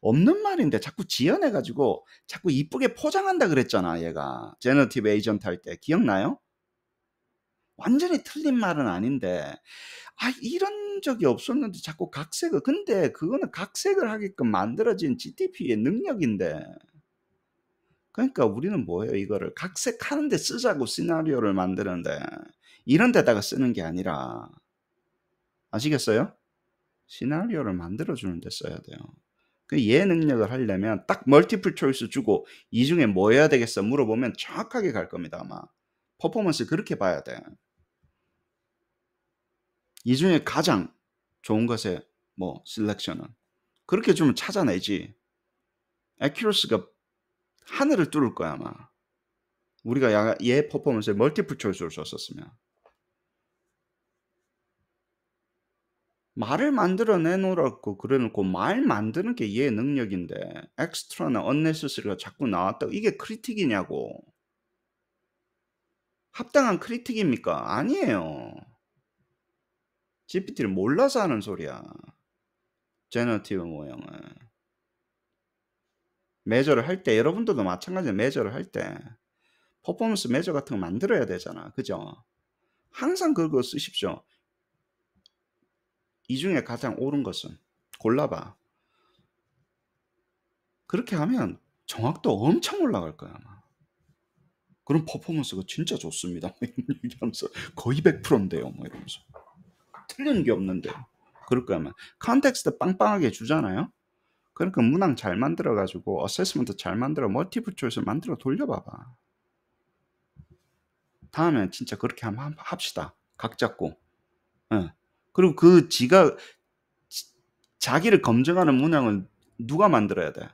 없는 말인데 자꾸 지연해 가지고 자꾸 이쁘게 포장한다 그랬잖아, 얘가. 제너티브 에이전트 할 때 기억나요? 완전히 틀린 말은 아닌데 아 이런 적이 없었는데 자꾸 각색을 근데 그거는 각색을 하게끔 만들어진 GTP의 능력인데 그러니까 우리는 뭐예요 이거를 각색하는데 쓰자고 시나리오를 만드는데 이런 데다가 쓰는 게 아니라 아시겠어요? 시나리오를 만들어주는데 써야 돼요. 그예 능력을 하려면 딱 멀티플 초이스 주고 이 중에 뭐 해야 되겠어 물어보면 정확하게 갈 겁니다 아마. 퍼포먼스 그렇게 봐야 돼. 이 중에 가장 좋은 것에 뭐 셀렉션은 그렇게 좀 찾아내지. 에큐러스가 하늘을 뚫을 거야 아마. 우리가 얘 퍼포먼스에 멀티플 초이스를 썼었으면. 말을 만들어 내놓으라고 그래놓고 말 만드는 게 얘의 능력인데 엑스트라나 언네세스리가 자꾸 나왔다 고 이게 크리틱이냐고 합당한 크리틱입니까? 아니에요 GPT를 몰라서 하는 소리야 제너티브 모형은 매저를 할 때 여러분들도 마찬가지로 매저를 할 때 퍼포먼스 매저 같은 거 만들어야 되잖아 그죠? 항상 그거 쓰십시오 이 중에 가장 옳은 것은 골라봐. 그렇게 하면 정확도 엄청 올라갈 거야 아마. 그럼 퍼포먼스가 진짜 좋습니다. 뭐 이러면서 거의 100%인데요. 뭐 이러면서 틀린 게 없는데 그럴 거야 아마. 컨텍스트 빵빵하게 주잖아요. 그러니까 문항 잘 만들어 가지고 어세스먼트 잘 만들어 멀티플 초이스 만들어 돌려봐봐. 다음에 진짜 그렇게 한번 합시다. 각 잡고. 응. 그리고 그 지가 자기를 검증하는 문항은 누가 만들어야 돼?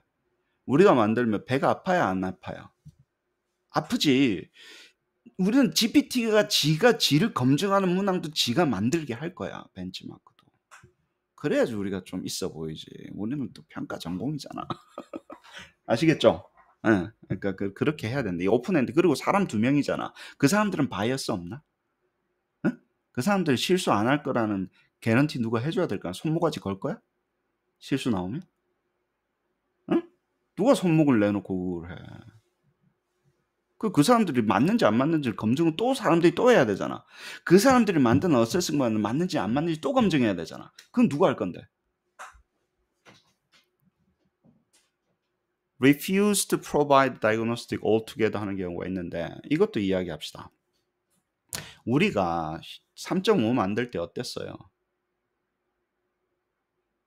우리가 만들면 배가 아파야 안 아파요? 아프지. 우리는 GPT가 지가 지를 검증하는 문항도 지가 만들게 할 거야 벤치마크도. 그래야지 우리가 좀 있어 보이지. 우리는 또 평가 전공이잖아. 아시겠죠? 응. 예. 그러니까 그, 렇게 해야 되는데 오픈핸드 그리고 사람 두 명이잖아. 그 사람들은 바이어스 없나? 그 사람들 실수 안 할 거라는 개런티 누가 해줘야 될까? 손모가지 걸 거야? 실수 나오면? 응? 누가 손목을 내놓고 그걸 해? 그, 그 사람들이 맞는지 안 맞는지 검증은 또 사람들이 또 해야 되잖아. 그 사람들이 만든 어세스먼는 맞는지 안 맞는지 또 검증해야 되잖아. 그건 누가 할 건데? refuse to provide diagnostic altogether 하는 경우가 있는데 이것도 이야기합시다. 우리가 3.5 만들 때 어땠어요?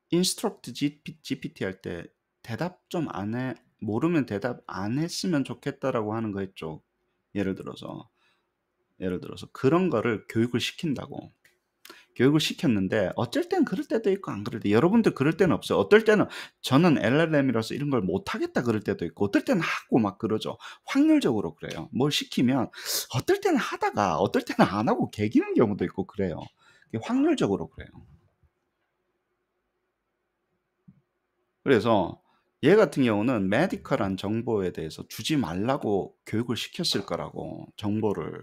인스트럭트 GPT 할 때 대답 좀 안 해, 모르면 대답 안 했으면 좋겠다라고 하는 거 했죠. 예를 들어서. 예를 들어서 그런 거를 교육을 시킨다고. 교육을 시켰는데 어쩔 땐 그럴 때도 있고 안 그럴 때 여러분들 그럴 때는 없어요. 어떨 때는 저는 LLM이라서 이런 걸 못하겠다 그럴 때도 있고 어떨 때는 하고 막 그러죠. 확률적으로 그래요. 뭘 시키면 어떨 때는 하다가 어떨 때는 안 하고 개기는 경우도 있고 그래요. 확률적으로 그래요. 그래서 얘 같은 경우는 메디컬한 정보에 대해서 주지 말라고 교육을 시켰을 거라고 정보를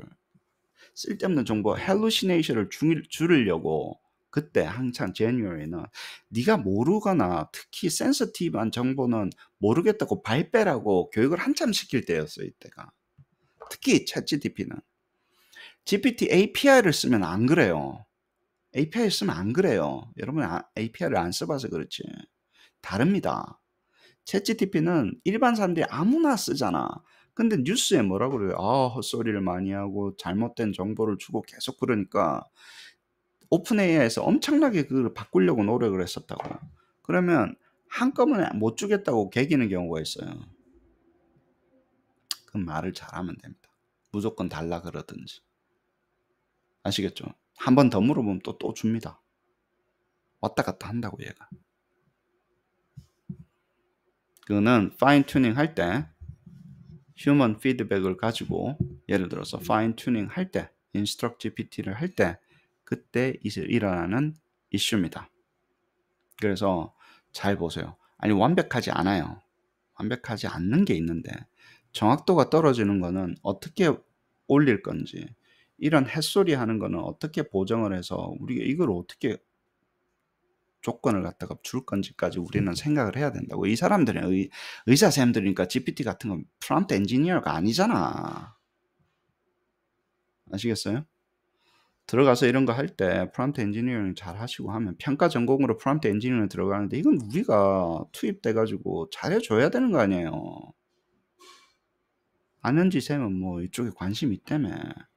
쓸데없는 정보 h a l l u c i n a t 을 줄이려고 그때 한창 제 a n u 는 네가 모르거나 특히 센서티브한 정보는 모르겠다고 발빼라고 교육을 한참 시킬 때였어 요 이때가 특히 ChatGPT는 GPT API를 쓰면 안 그래요. API 쓰면 안 그래요. 여러분 아, API를 안 써봐서 그렇지. 다릅니다. 챗GTP는 일반 사람들이 아무나 쓰잖아. 근데 뉴스에 뭐라 그래요? 아, 헛소리를 많이 하고 잘못된 정보를 주고 계속 그러니까 오픈 AI에서 엄청나게 그걸 바꾸려고 노력을 했었다고요. 그러면 한꺼번에 못 주겠다고 개기는 경우가 있어요. 그럼 말을 잘하면 됩니다. 무조건 달라 그러든지. 아시겠죠? 한 번 더 물어보면 또, 또 줍니다. 왔다 갔다 한다고 얘가. 그거는 파인 튜닝 할때 휴먼 피드백을 가지고 예를 들어서 파인 튜닝 할 때, 인스트럭 GPT를 할 때 그때 일어나는 이슈입니다. 그래서 잘 보세요. 아니 완벽하지 않아요. 완벽하지 않는 게 있는데 정확도가 떨어지는 거는 어떻게 올릴 건지 이런 햇소리 하는 거는 어떻게 보정을 해서 우리가 이걸 어떻게 조건을 갖다가 줄 건지까지 우리는 생각을 해야 된다고. 이 사람들은 의, 의사 쌤들이니까 GPT 같은 건 프롬프트 엔지니어가 아니잖아. 아시겠어요? 들어가서 이런 거 할 때 프롬프트 엔지니어링 잘 하시고 하면 평가 전공으로 프롬프트 엔지니어링 들어가는데 이건 우리가 투입돼 가지고 잘해 줘야 되는 거 아니에요. 아는지 쌤은 뭐 이쪽에 관심이 있다며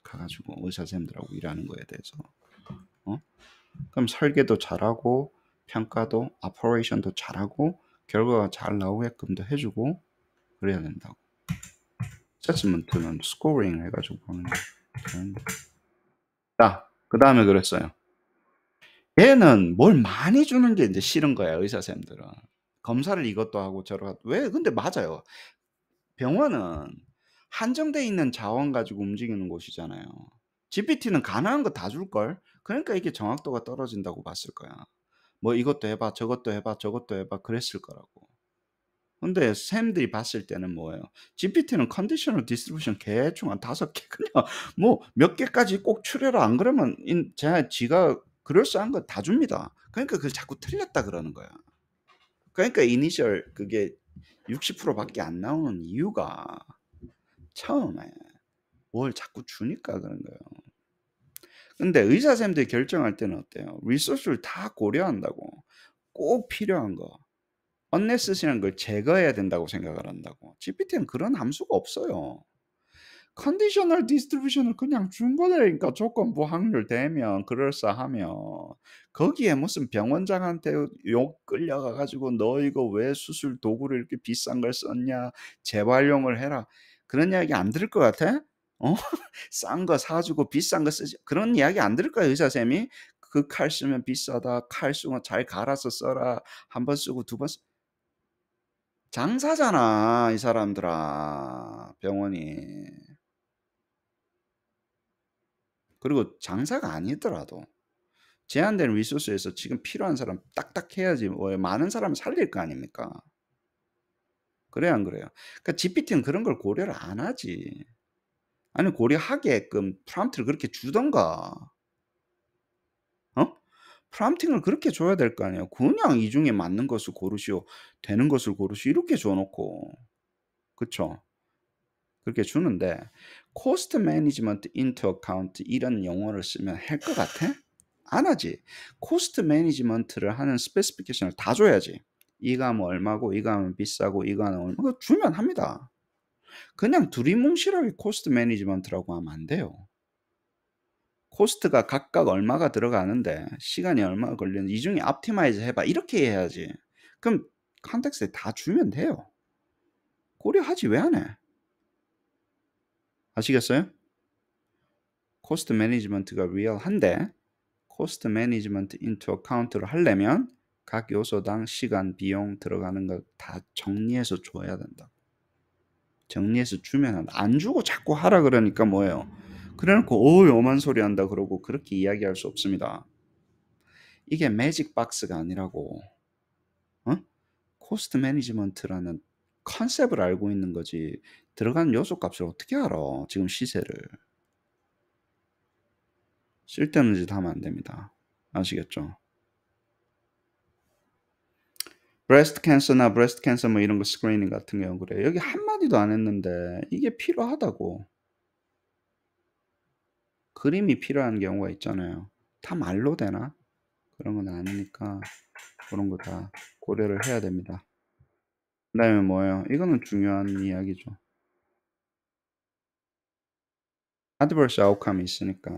가가지고 의사 쌤들하고 일하는 거에 대해서 어? 그럼 설계도 잘하고 평가도 오퍼레이션도 잘하고 결과가 잘 나오게끔도 해주고 그래야 된다고 세스먼트는 스코링 해가지고 보는 되는데 자그 다음에 그랬어요 얘는 뭘 많이 주는 게 이제 싫은 거야 의사 쌤들은 검사를 이것도 하고 저러 고왜 근데 맞아요 병원은 한정돼 있는 자원 가지고 움직이는 곳이잖아요 GPT는 가능한 거 다 줄걸 그러니까 이게 정확도가 떨어진다고 봤을 거야 뭐 이것도 해봐 저것도 해봐 저것도 해봐 그랬을 거라고. 근데 샘들이 봤을 때는 뭐예요? GPT는 컨디셔널 디스트리뷰션 개충한 다섯 개 그냥 뭐 몇 개까지 꼭 추려라 안 그러면 인, 제가 지가 그럴싸한 거 다 줍니다. 그러니까 그걸 자꾸 틀렸다 그러는 거야. 그러니까 이니셜 그게 60%밖에 안 나오는 이유가 처음에 뭘 자꾸 주니까 그런 거예요. 근데 의사 선생님들이 결정할 때는 어때요? 리소스를 다 고려한다고. 꼭 필요한 거. 언 n n 시 c 한걸 제거해야 된다고 생각을 한다고. GPT는 그런 함수가 없어요. 컨디셔널 디스트리뷰션을 그냥 준 거라니까 그러니까 조건부 확률 되면 그럴싸하면 거기에 무슨 병원장한테 욕 끌려가 가지고 너 이거 왜 수술 도구를 이렇게 비싼 걸 썼냐 재활용을 해라 그런 이야기 안 들을 것 같아? 어? 싼 거 사주고 비싼 거 쓰지 그런 이야기 안 들을 거예요 의사 쌤이 그 칼 쓰면 비싸다 칼 쓰면 잘 갈아서 써라 한 번 쓰고 두 번 쓰... 장사잖아 이 사람들아 병원이 그리고 장사가 아니더라도 제한된 리소스에서 지금 필요한 사람 딱딱 해야지 왜 뭐 많은 사람 살릴 거 아닙니까? 그래안 그래요? 그러니까 GPT는 그런 걸 고려를 안 하지. 아니 고려하게끔 프롬프트를 그렇게 주던가. 어? 프롬팅을 그렇게 줘야 될 거 아니에요. 그냥 이 중에 맞는 것을 고르시오. 되는 것을 고르시오. 이렇게 줘놓고. 그쵸? 그렇게 주는데 코스트 매니지먼트 인터 카운트 이런 용어를 쓰면 할 것 같아? 안 하지. 코스트 매니지먼트를 하는 스페시피케이션을 다 줘야지. 이거 하면 얼마고 이거 하면 비싸고 이거 하면 얼마고 주면 합니다. 그냥 두리뭉실하게 코스트 매니지먼트라고 하면 안 돼요. 코스트가 각각 얼마가 들어가는데 시간이 얼마 걸리는 이 중에 옵티마이즈 해봐 이렇게 해야지. 그럼 컨텍스에 다 주면 돼요. 고려하지 왜 안 해? 아시겠어요? 코스트 매니지먼트가 리얼한데 코스트 매니지먼트 인투 어카운트를 하려면 각 요소당 시간, 비용 들어가는 거다 정리해서 줘야 된다. 정리해서 주면 안 주고 자꾸 하라 그러니까 뭐예요? 그래놓고 오 요만 소리 한다 그러고 그렇게 이야기할 수 없습니다. 이게 매직 박스가 아니라고 어? 코스트 매니지먼트라는 컨셉을 알고 있는 거지 들어간 요소 값을 어떻게 알아 지금 시세를 쓸데없는 짓 하면 안 됩니다. 아시겠죠? 브레스트 캔서나 브레스트 캔서 뭐 이런 거 스크리닝 같은 경우 그래요. 여기 한마디도 안 했는데 이게 필요하다고. 그림이 필요한 경우가 있잖아요. 다 말로 되나? 그런 건 아니니까 그런 거 다 고려를 해야 됩니다. 그 다음에 뭐예요? 이거는 중요한 이야기죠. adverse outcome이 있으니까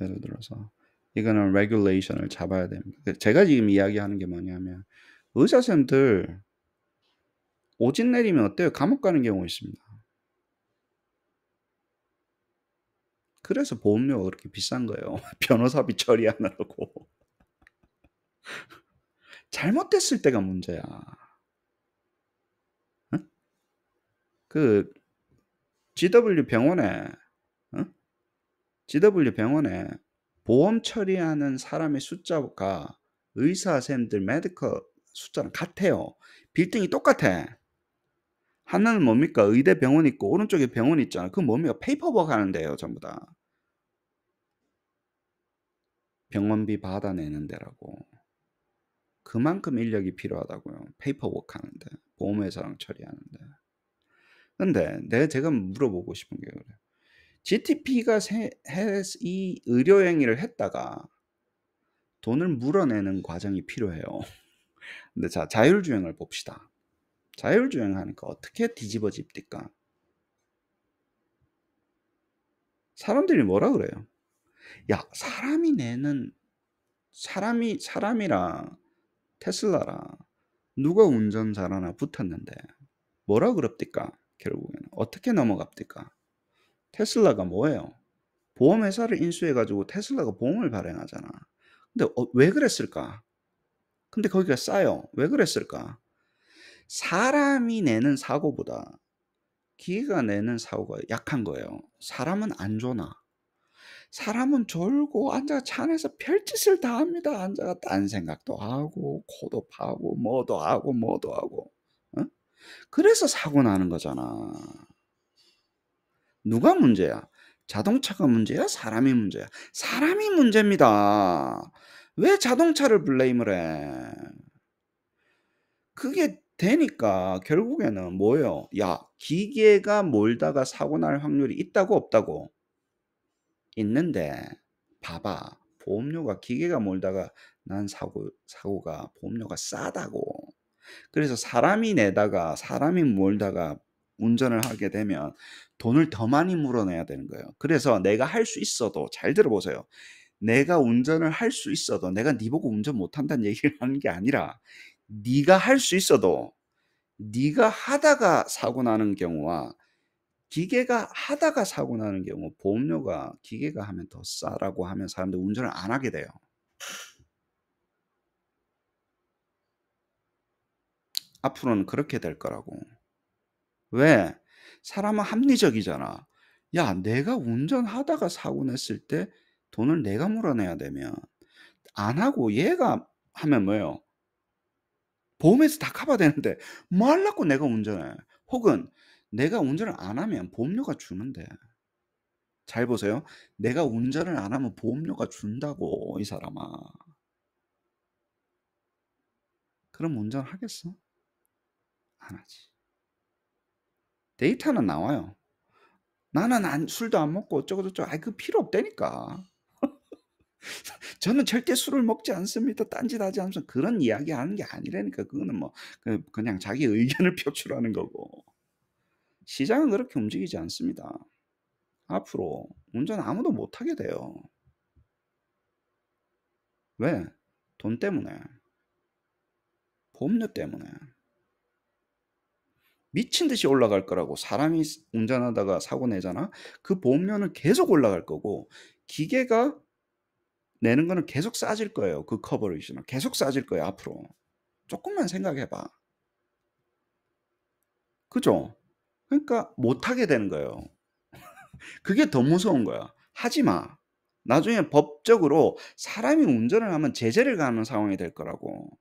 예를 들어서 이거는 regulation을 잡아야 됩니다. 제가 지금 이야기하는 게 뭐냐면 의사쌤들 오진 내리면 어때요? 감옥 가는 경우 있습니다. 그래서 보험료가 그렇게 비싼 거예요. 변호사비 처리하느라고. 잘못됐을 때가 문제야. 응? 그 GW 병원에 응? GW 병원에 보험 처리하는 사람의 숫자가 의사쌤들 메디컬 숫자는 같아요. 빌딩이 똑같아. 하나는 뭡니까? 의대 병원 있고 오른쪽에 병원 있잖아. 그 뭡니까? 페이퍼버가 하는데요, 전부 다. 병원비 받아내는 데라고. 그만큼 인력이 필요하다고요. 페이퍼워크 하는데, 보험회사랑 처리하는데. 근데 내가 제가 물어보고 싶은 게 그래요. GTP가 세, 이 의료 행위를 했다가 돈을 물어내는 과정이 필요해요. 근데 자, 자율주행을 봅시다. 자율주행 하니까 어떻게 뒤집어집니까? 사람들이 뭐라 그래요? 야, 사람이 내는, 사람이, 사람이랑 테슬라랑 누가 운전 잘하나 붙었는데, 뭐라 그럽니까? 결국에는. 어떻게 넘어갑니까? 테슬라가 뭐예요? 보험회사를 인수해가지고 테슬라가 보험을 발행하잖아. 근데 어, 왜 그랬을까? 근데 거기가 싸요. 왜 그랬을까? 사람이 내는 사고보다 기계가 내는 사고가 약한 거예요. 사람은 안 줘나. 사람은 졸고 앉아 차 안에서 별짓을 다 합니다. 앉아가 딴 생각도 하고 코도 파고 뭐도 하고 뭐도 하고. 그래서 사고 나는 거잖아. 누가 문제야? 자동차가 문제야? 사람이 문제야? 사람이 문제입니다. 왜 자동차를 블레임을 해? 그게 되니까 결국에는 뭐예요? 야, 기계가 몰다가 사고 날 확률이 있다고 없다고? 있는데 봐봐. 보험료가 기계가 몰다가 난 사고 사고가 보험료가 싸다고. 그래서 사람이 내다가 사람이 몰다가 운전을 하게 되면 돈을 더 많이 물어내야 되는 거예요. 그래서 내가 할 수 있어도 잘 들어보세요. 내가 운전을 할 수 있어도 내가 네 보고 운전 못한다는 얘기를 하는 게 아니라 네가 할 수 있어도 네가 하다가 사고 나는 경우와 기계가 하다가 사고 나는 경우 보험료가 기계가 하면 더 싸라고 하면 사람들이 운전을 안 하게 돼요. 앞으로는 그렇게 될 거라고. 왜? 사람은 합리적이잖아. 야, 내가 운전하다가 사고 냈을 때 돈을 내가 물어내야 되면 안 하고 얘가 하면 뭐예요? 보험에서 다 커버되는데 뭐 하려고 내가 운전해? 혹은 내가 운전을 안 하면 보험료가 주는데 잘 보세요. 내가 운전을 안 하면 보험료가 준다고 이 사람아. 그럼 운전하겠어? 안 하지. 데이터는 나와요. 나는 안, 술도 안 먹고 어쩌고저쩌고 아이 그 필요 없다니까. 저는 절대 술을 먹지 않습니다. 딴짓하지 않습니다. 그런 이야기 하는 게 아니라니까. 그거는 뭐 그 그냥 자기 의견을 표출하는 거고. 시장은 그렇게 움직이지 않습니다. 앞으로 운전 아무도 못하게 돼요. 왜? 돈 때문에. 보험료 때문에. 미친 듯이 올라갈 거라고 사람이 운전하다가 사고 내잖아. 그 보험료는 계속 올라갈 거고 기계가 내는 거는 계속 싸질 거예요. 그 커버리지는 계속 싸질 거예요. 앞으로 조금만 생각해봐. 그죠? 그러니까 못하게 되는 거예요. 그게 더 무서운 거야. 하지 마. 나중에 법적으로 사람이 운전을 하면 제재를 가하는 상황이 될 거라고.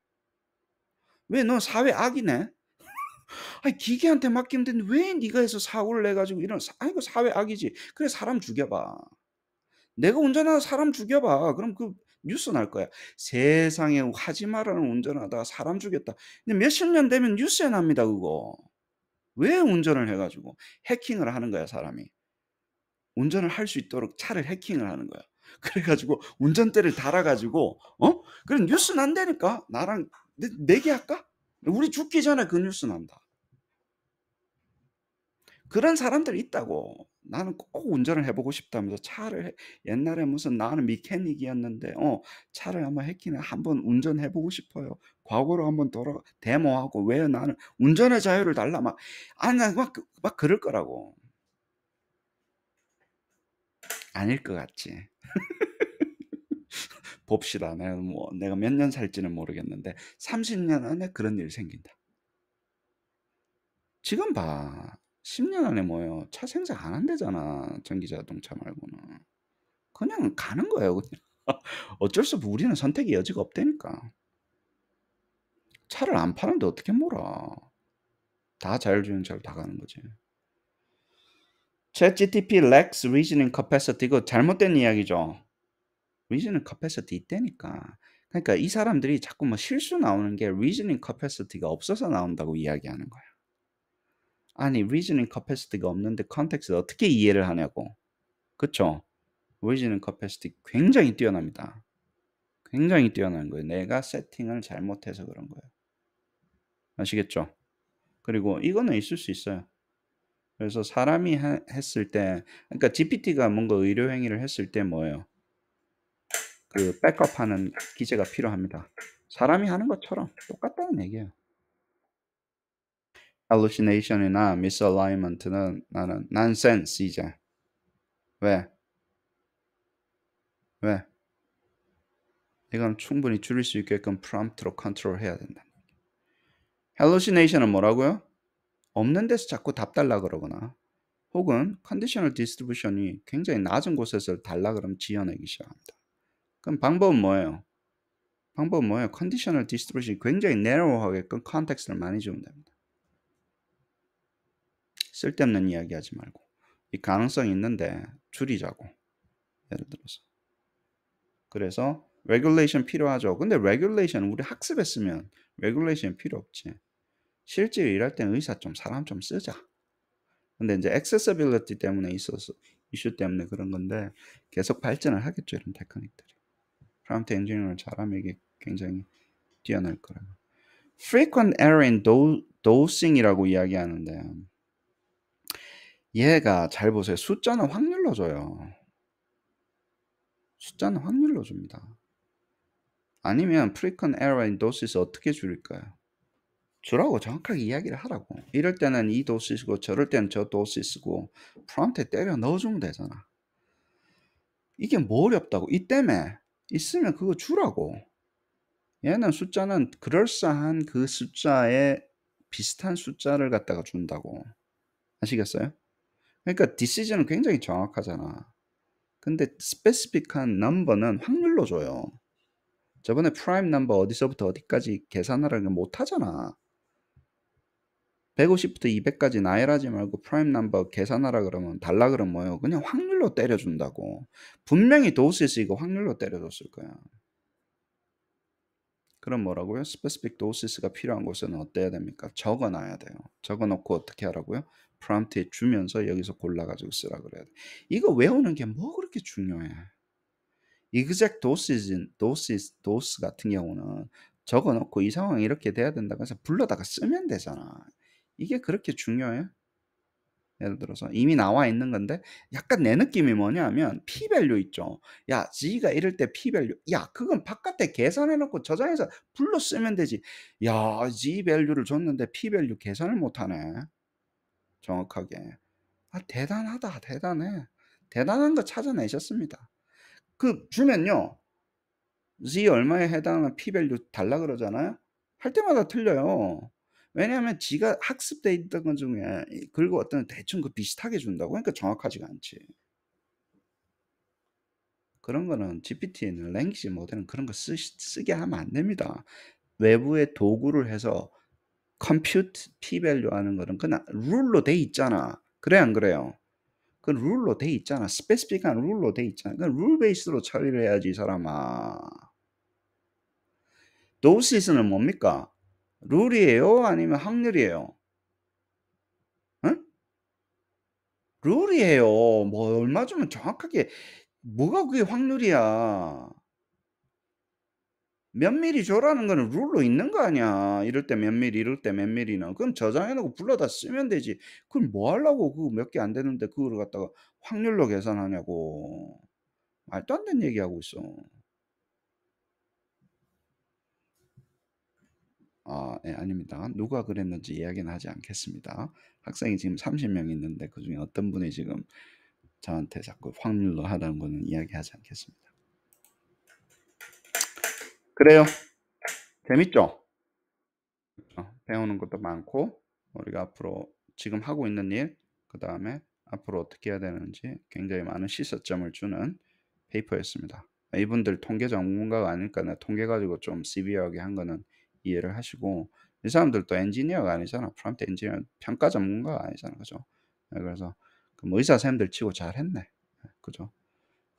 왜 너 사회 악이네? 아니 기계한테 맡기면 되는데 왜 네가 해서 사고를 내가지고 이런 아이고 사회 악이지. 그래 사람 죽여봐. 내가 운전하다 사람 죽여봐. 그럼 그 뉴스 날 거야. 세상에 하지 말라는 운전하다 사람 죽였다. 근데 몇십 년 되면 뉴스에 납니다, 그거. 왜 운전을 해가지고 해킹을 하는 거야, 사람이. 운전을 할 수 있도록 차를 해킹을 하는 거야. 그래가지고 운전대를 달아가지고, 어? 그럼 뉴스 난다니까? 나랑 내, 내기 할까? 우리 죽기 전에 그 뉴스 난다. 그런 사람들 있다고. 나는 꼭 운전을 해보고 싶다면서 차를 옛날에 무슨 나는 미케닉이었는데 어 차를 한번 했기는 한번 운전해보고 싶어요. 과거로 한번 돌아 데모하고 왜 나는 운전의 자유를 달라 막 아니 막막 막 그럴 거라고 아닐 것 같지. 봅시다. 내가 뭐 내가 몇 년 살지는 모르겠는데 30년 안에 그런 일 생긴다. 지금 봐. 10년 안에 뭐예요? 차 생산 안 한대잖아. 전기 자동차 말고는. 그냥 가는 거예요. 그냥. 어쩔 수 없고 우리는 선택의 여지가 없다니까. 차를 안 파는데 어떻게 몰아? 다 자율주행차로 다 가는 거지. 챗 GTP lacks reasoning capacity. 이거 잘못된 이야기죠. reasoning capacity 있다니까. 그러니까 이 사람들이 자꾸 뭐 실수 나오는 게 reasoning capacity가 없어서 나온다고 이야기하는 거야. 아니 reasoning capacity가 없는데 컨텍스트 어떻게 이해를 하냐고. 그쵸? reasoning capacity 굉장히 뛰어납니다. 굉장히 뛰어난 거예요. 내가 세팅을 잘못해서 그런 거예요. 아시겠죠? 그리고 이거는 있을 수 있어요. 그래서 사람이 하, 했을 때, 그러니까 GPT가 뭔가 의료 행위를 했을 때 뭐예요? 그 백업하는 기재가 필요합니다. 사람이 하는 것처럼 똑같다는 얘기예요. hallucination이나 misalignment는 나는 nonsense 이제 왜? 왜? 이건 충분히 줄일 수 있게끔 프롬프트로 컨트롤해야 된다. hallucination은 뭐라고요? 없는 데서 자꾸 답 달라 그러거나 혹은 컨디셔널 디스트리뷰션이 굉장히 낮은 곳에서 달라 그러면 지어내기 시작합니다. 그럼 방법은 뭐예요? 방법은 뭐예요? 컨디셔널 디스트리뷰션이 굉장히 내로하게끔 컨텍스트를 많이 주면 됩니다. 쓸데없는 이야기 하지 말고 이 가능성이 있는데 줄이자고 예를 들어서 그래서 regulation 필요하죠 근데 regulation 우리 학습했으면 regulation 필요 없지 실제 일할 땐 의사 좀 사람 좀 쓰자 근데 이제 accessibility 때문에 있어서 이슈 때문에 그런 건데 계속 발전을 하겠죠 이런 테크닉들이 프롬프트 엔지니어를 잘하면 이게 굉장히 뛰어날 거라고 frequent error in do, dosing이라고 이야기하는데 얘가 잘 보세요. 숫자는 확률로 줘요. 숫자는 확률로 줍니다. 아니면 frequent e r r in dosage 어떻게 줄일까요? 주라고 정확하게 이야기를 하라고. 이럴 때는 이 도시스고 저럴 때는 저 도시스고 프롬프트에 때려 넣어주면 되잖아. 이게 뭐 어렵다고. 이 때문에 있으면 그거 주라고. 얘는 숫자는 그럴싸한 그 숫자에 비슷한 숫자를 갖다가 준다고. 아시겠어요? 그러니까 디 e c i 은 굉장히 정확하잖아. 근데 스페시픽한 넘버는 확률로 줘요. 저번에 프라임 넘버 어디서부터 어디까지 계산하라는 못 하잖아. 150부터 200까지 나열하지 말고 프라임 넘버 계산하라 그러면 달라 그러면 뭐예요? 그냥 확률로 때려준다고. 분명히 도스에서 이거 확률로 때려줬을 거야. 그럼 뭐라고요? 스페시픽 도시스가 필요한 곳에는 어때야 됩니까? 적어놔야 돼요. 적어놓고 어떻게 하라고요? 프롬트에 주면서 여기서 골라가지고 쓰라 그래야 돼. 이거 외우는 게 뭐 그렇게 중요해. exact dosage, d o s a g dose 같은 경우는 적어놓고 이 상황 이렇게 돼야 된다고 해서 불러다가 쓰면 되잖아. 이게 그렇게 중요해? 예를 들어서 이미 나와 있는 건데 약간 내 느낌이 뭐냐면 p 밸류 있죠. 야, 지가 이럴 때 p 밸류. 야, 그건 바깥에 계산해 놓고 저장해서 불러 쓰면 되지. 야, g 밸류를 줬는데 p 밸류 계산을 못 하네. 정확하게. 아, 대단하다, 대단해. 대단한 거 찾아내셨습니다. 그 주면요. Z 얼마에 해당하는 P밸류 달라 그러잖아요. 할 때마다 틀려요. 왜냐하면 지가 학습돼 있던 것 중에 그리고 어떤 대충 그 비슷하게 준다고 그러니까 정확하지가 않지. 그런 거는 GPT는 랭귀지 모델은 그런 거 쓰, 쓰게 하면 안 됩니다. 외부의 도구를 해서 컴퓨트 p밸류 하는 거는 그건 룰로 돼 있잖아. 그래 안 그래요? 그 룰로 돼 있잖아. 스페시픽한 룰로 돼 있잖아. 그룰 베이스로 처리를 해야지 이 사람아. 노시스는 뭡니까? 룰이에요? 아니면 확률이에요? 응? 룰이에요. 뭐 얼마 주면 정확하게 뭐가 그게 확률이야. 몇 미리 줘라는 거는 룰로 있는 거 아니야. 이럴 때 몇 미리, 이럴 때 몇미리는 그럼 저장해놓고 불러다 쓰면 되지. 그럼 뭐 하려고 그 몇 개 안 되는데 그거를 갖다가 확률로 계산하냐고. 말도 안 되는 얘기하고 있어. 아, 예, 아닙니다. 누가 그랬는지 이야기는 하지 않겠습니다. 학생이 지금 30명 있는데 그중에 어떤 분이 지금 저한테 자꾸 확률로 하라는 거는 이야기하지 않겠습니다. 그래요. 재밌죠? 어, 배우는 것도 많고 우리가 앞으로 지금 하고 있는 일, 그 다음에 앞으로 어떻게 해야 되는지 굉장히 많은 시사점을 주는 페이퍼였습니다. 이분들 통계 전문가가 아닐까 나 통계 가지고 좀 시비하게 한 거는 이해를 하시고 이 사람들도 엔지니어가 아니잖아. 프롬프트 엔지니어 평가 전문가가 아니잖아. 그죠? 네, 그래서 뭐 의사 선생님들 치고 잘했네. 네, 그죠?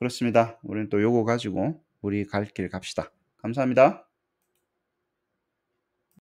그렇습니다. 우리는 또 요거 가지고 우리 갈 길 갑시다. 감사합니다.